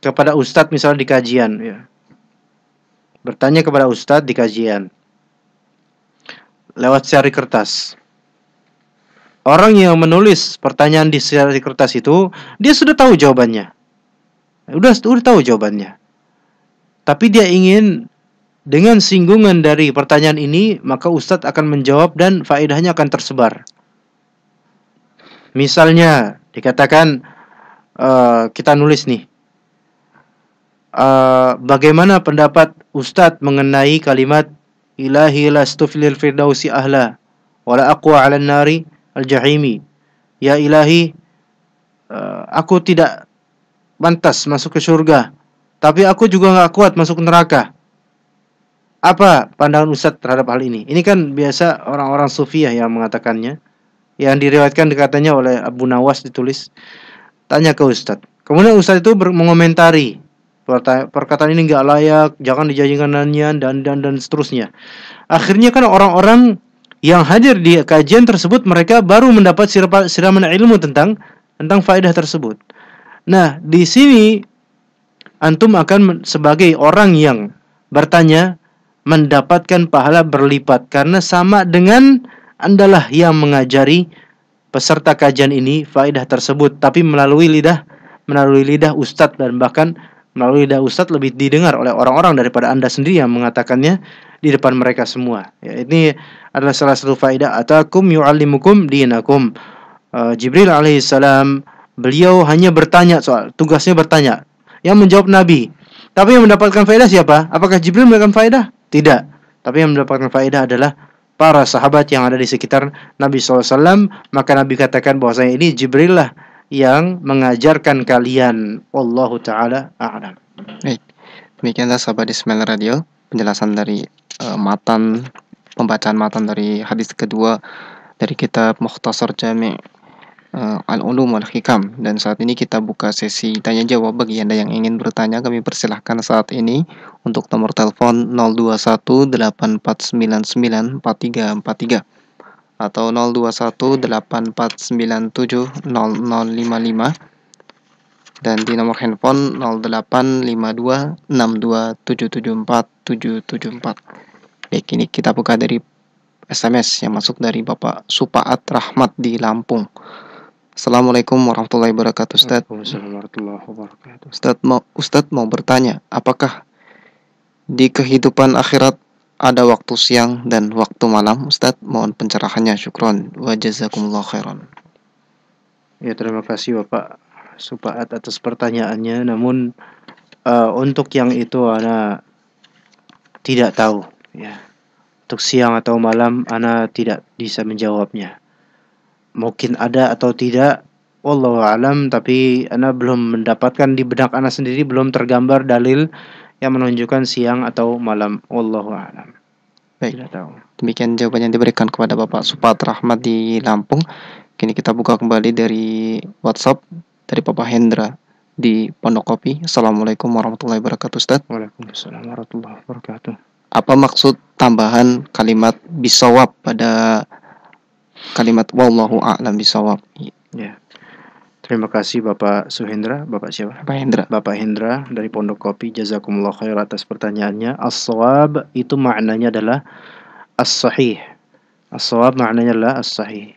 [SPEAKER 3] kepada ustadz misalnya di kajian, ya. Bertanya kepada ustadz di kajian lewat seri kertas. Orang yang menulis pertanyaan di seri kertas itu, dia sudah tahu jawabannya. Udah, sudah tahu jawabannya. Tapi dia ingin dengan singgungan dari pertanyaan ini, maka ustadz akan menjawab dan faedahnya akan tersebar. Misalnya, dikatakan uh, kita nulis nih, uh, bagaimana pendapat ustadz mengenai kalimat ilahi lastufilil firdausi ahla wala aku ala nari al-jahimi. Ya ilahi, uh, aku tidak pantas masuk ke surga, tapi aku juga nggak kuat masuk neraka. Apa pandangan Ustadz terhadap hal ini? Ini kan biasa orang-orang sufiah ya yang mengatakannya. Yang diriwayatkan dikatanya oleh Abu Nawas ditulis. Tanya ke Ustadz. Kemudian Ustadz itu mengomentari perkataan ini nggak layak, jangan dijanjikan nanyian dan dan dan seterusnya. Akhirnya kan orang-orang yang hadir di kajian tersebut mereka baru mendapat siraman ilmu tentang tentang faedah tersebut. Nah, di sini antum akan sebagai orang yang bertanya mendapatkan pahala berlipat karena sama dengan andalah yang mengajari peserta kajian ini faedah tersebut tapi melalui lidah melalui lidah ustadz dan bahkan melalui lidah ustadz lebih didengar oleh orang-orang daripada anda sendiri yang mengatakannya di depan mereka semua ya, ini adalah salah satu faedah atakum yu'allimukum dinakum uh, Jibril alaihissalam beliau hanya bertanya soal tugasnya bertanya yang menjawab Nabi tapi yang mendapatkan faedah siapa? Apakah Jibril mendapatkan faedah? Tidak. Tapi yang mendapatkan faedah adalah para sahabat yang ada di sekitar Nabi SAW. Maka Nabi katakan bahwasanya ini Jibril lah yang
[SPEAKER 2] mengajarkan kalian. Wallahu ta'ala a'lam. Baik. Demikianlah sahabat di Smell Radio. Penjelasan dari uh, matan, pembacaan matan dari hadis kedua dari kitab Mukhtasar Jami' uh, Al-Ulum Wal-Hikam dan saat ini kita buka sesi tanya jawab bagi Anda yang ingin bertanya kami persilahkan saat ini untuk nomor telepon 0218499433 atau 021849700055 dan di nomor handphone 085262774774 baik ini kita buka dari SMS yang masuk dari Bapak Supaat Rahmat di Lampung Assalamualaikum warahmatullahi wabarakatuh Ustaz warahmatullahi Ustaz mau, Ustaz mau bertanya Apakah di kehidupan akhirat ada waktu siang dan waktu malam Ustaz mohon pencerahannya syukron wa jazakumullah khairan
[SPEAKER 3] Ya terima kasih Bapak Supaat atas pertanyaannya Namun uh, untuk yang itu Ana tidak tahu ya Untuk siang atau malam Ana tidak bisa menjawabnya mungkin ada atau tidak Allah alam tapi ana belum mendapatkan di benak ana sendiri belum tergambar dalil yang menunjukkan
[SPEAKER 2] siang atau malam Allah alam baik tidak tahu demikian jawaban yang diberikan kepada Bapak Supat Rahmat di Lampung kini kita buka kembali dari WhatsApp dari Bapak Hendra di Pondok Kopi. Assalamualaikum warahmatullahi wabarakatuh, Ustaz. Waalaikumsalam warahmatullahi wabarakatuh. Apa maksud tambahan kalimat bisawab pada kalimat wallahu a'lam bisawab. Ya. Terima
[SPEAKER 3] kasih Bapak Suhendra, Bapak siapa? Bapak Hendra. Bapak Hendra dari Pondok Kopi. Jazakumullah khair atas pertanyaannya. As-sawab itu maknanya adalah as-sahih. As-sawab maknanya adalah as-sahih.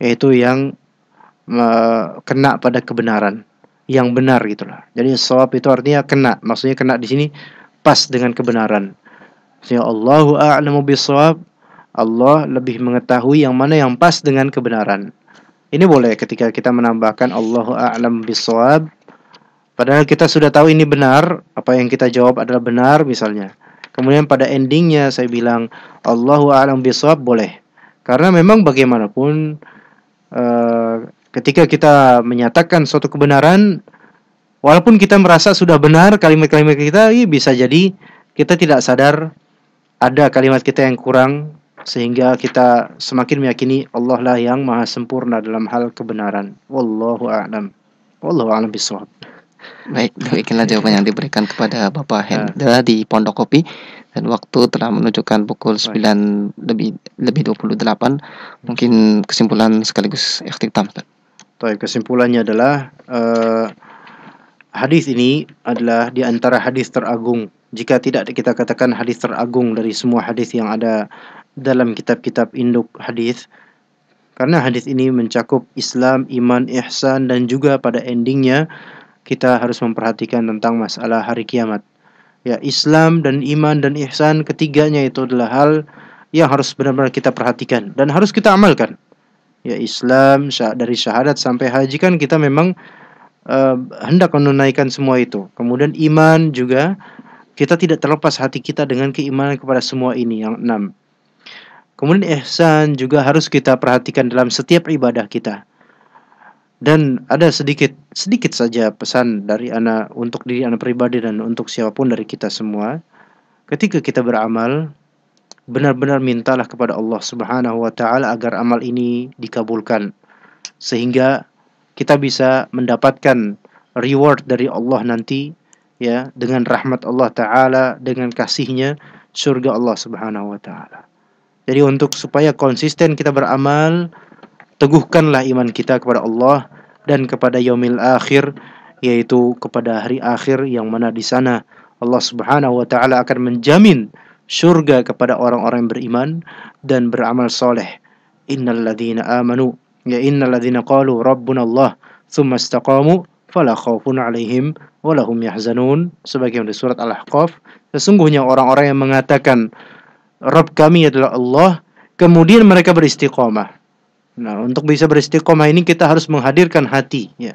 [SPEAKER 3] Yaitu yang uh, kena pada kebenaran, yang benar gitulah. Jadi as-sawab itu artinya kena, maksudnya kena di sini pas dengan kebenaran. Ya Allahu a'lamu bisawab Allah lebih mengetahui yang mana yang pas dengan kebenaran. Ini boleh ketika kita menambahkan Allahu a'lam bisawab. Padahal kita sudah tahu ini benar, apa yang kita jawab adalah benar misalnya. Kemudian pada endingnya saya bilang Allahu a'lam bisawab boleh. Karena memang bagaimanapun uh, ketika kita menyatakan suatu kebenaran walaupun kita merasa sudah benar kalimat-kalimat kita iya, bisa jadi kita tidak sadar ada kalimat kita yang kurang sehingga kita semakin meyakini Allah lah yang maha sempurna dalam hal kebenaran. Wallahu a'lam.
[SPEAKER 2] Wallahu a'lam bishawab. Baik, demikianlah jawaban yang diberikan kepada Bapak ah. Hendra di Pondok Kopi dan waktu telah menunjukkan pukul 9 lebih lebih 28. Mungkin kesimpulan sekaligus ikhtitam.
[SPEAKER 3] Baik, kesimpulannya adalah uh, hadis ini adalah di antara hadis teragung. Jika tidak kita katakan hadis teragung dari semua hadis yang ada dalam kitab-kitab induk hadis karena hadis ini mencakup Islam, iman, ihsan dan juga pada endingnya kita harus memperhatikan tentang masalah hari kiamat. Ya, Islam dan iman dan ihsan ketiganya itu adalah hal yang harus benar-benar kita perhatikan dan harus kita amalkan. Ya, Islam dari syahadat sampai haji kan kita memang uh, hendak menunaikan semua itu. Kemudian iman juga kita tidak terlepas hati kita dengan keimanan kepada semua ini yang enam. Kemudian ihsan juga harus kita perhatikan dalam setiap ibadah kita. Dan ada sedikit sedikit saja pesan dari anak untuk diri anak pribadi dan untuk siapapun dari kita semua. Ketika kita beramal, benar-benar mintalah kepada Allah Subhanahu wa taala agar amal ini dikabulkan sehingga kita bisa mendapatkan reward dari Allah nanti ya dengan rahmat Allah taala dengan kasihnya surga Allah Subhanahu wa taala. Jadi untuk supaya konsisten kita beramal, teguhkanlah iman kita kepada Allah dan kepada yaumil akhir yaitu kepada hari akhir yang mana di sana Allah Subhanahu wa taala akan menjamin surga kepada orang-orang beriman dan beramal soleh. Innal ladzina amanu ya innal ladzina qalu rabbuna Allah tsumma istaqamu fala khaufun alaihim wa lahum yahzanun sebagaimana surat Al-Ahqaf sesungguhnya orang-orang yang mengatakan Rob kami adalah Allah, kemudian mereka beristiqomah. Nah, untuk bisa beristiqomah ini kita harus menghadirkan hati ya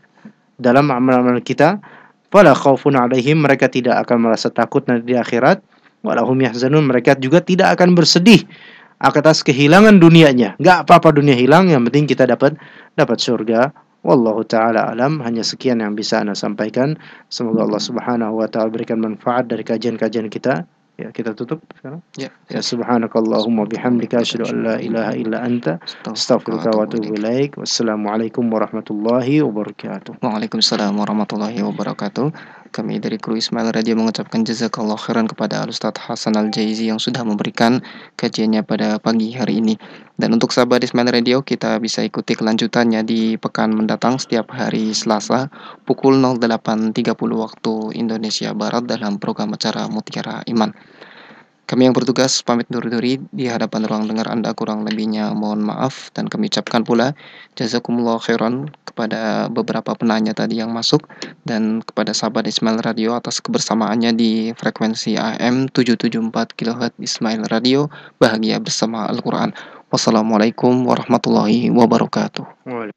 [SPEAKER 3] dalam amal-amal kita. Pada khaufun alaihim, mereka tidak akan merasa takut nanti di akhirat. Walahum yahzanun, mereka juga tidak akan bersedih atas kehilangan dunianya. Gak apa-apa dunia hilang, yang penting kita dapat dapat surga. Wallahu taala alam, hanya sekian yang bisa Anda sampaikan. Semoga Allah Subhanahu wa taala berikan manfaat dari kajian-kajian kita. Ya, kita tutup sekarang. Ya. ya subhanakallahumma bihamdika asyhadu an la ilaha
[SPEAKER 2] illa anta astaghfiruka wa atubu ilaik. Wassalamualaikum warahmatullahi wabarakatuh. Waalaikumsalam warahmatullahi wabarakatuh. Kami dari kru Ismail Radio mengucapkan jazakallah khairan kepada Ustadz Hasan Al-Jaizi yang sudah memberikan kajiannya pada pagi hari ini. Dan untuk sahabat Ismail Radio, kita bisa ikuti kelanjutannya di pekan mendatang setiap hari Selasa pukul 08.30 waktu Indonesia Barat dalam program acara Mutiara Iman. Kami yang bertugas pamit duri-duri di hadapan ruang dengar Anda kurang lebihnya mohon maaf dan kami ucapkan pula jazakumullah khairan kepada beberapa penanya tadi yang masuk dan kepada sahabat Ismail Radio atas kebersamaannya di frekuensi AM 774 kHz Ismail Radio bahagia bersama Al-Qur'an. Wassalamualaikum warahmatullahi wabarakatuh.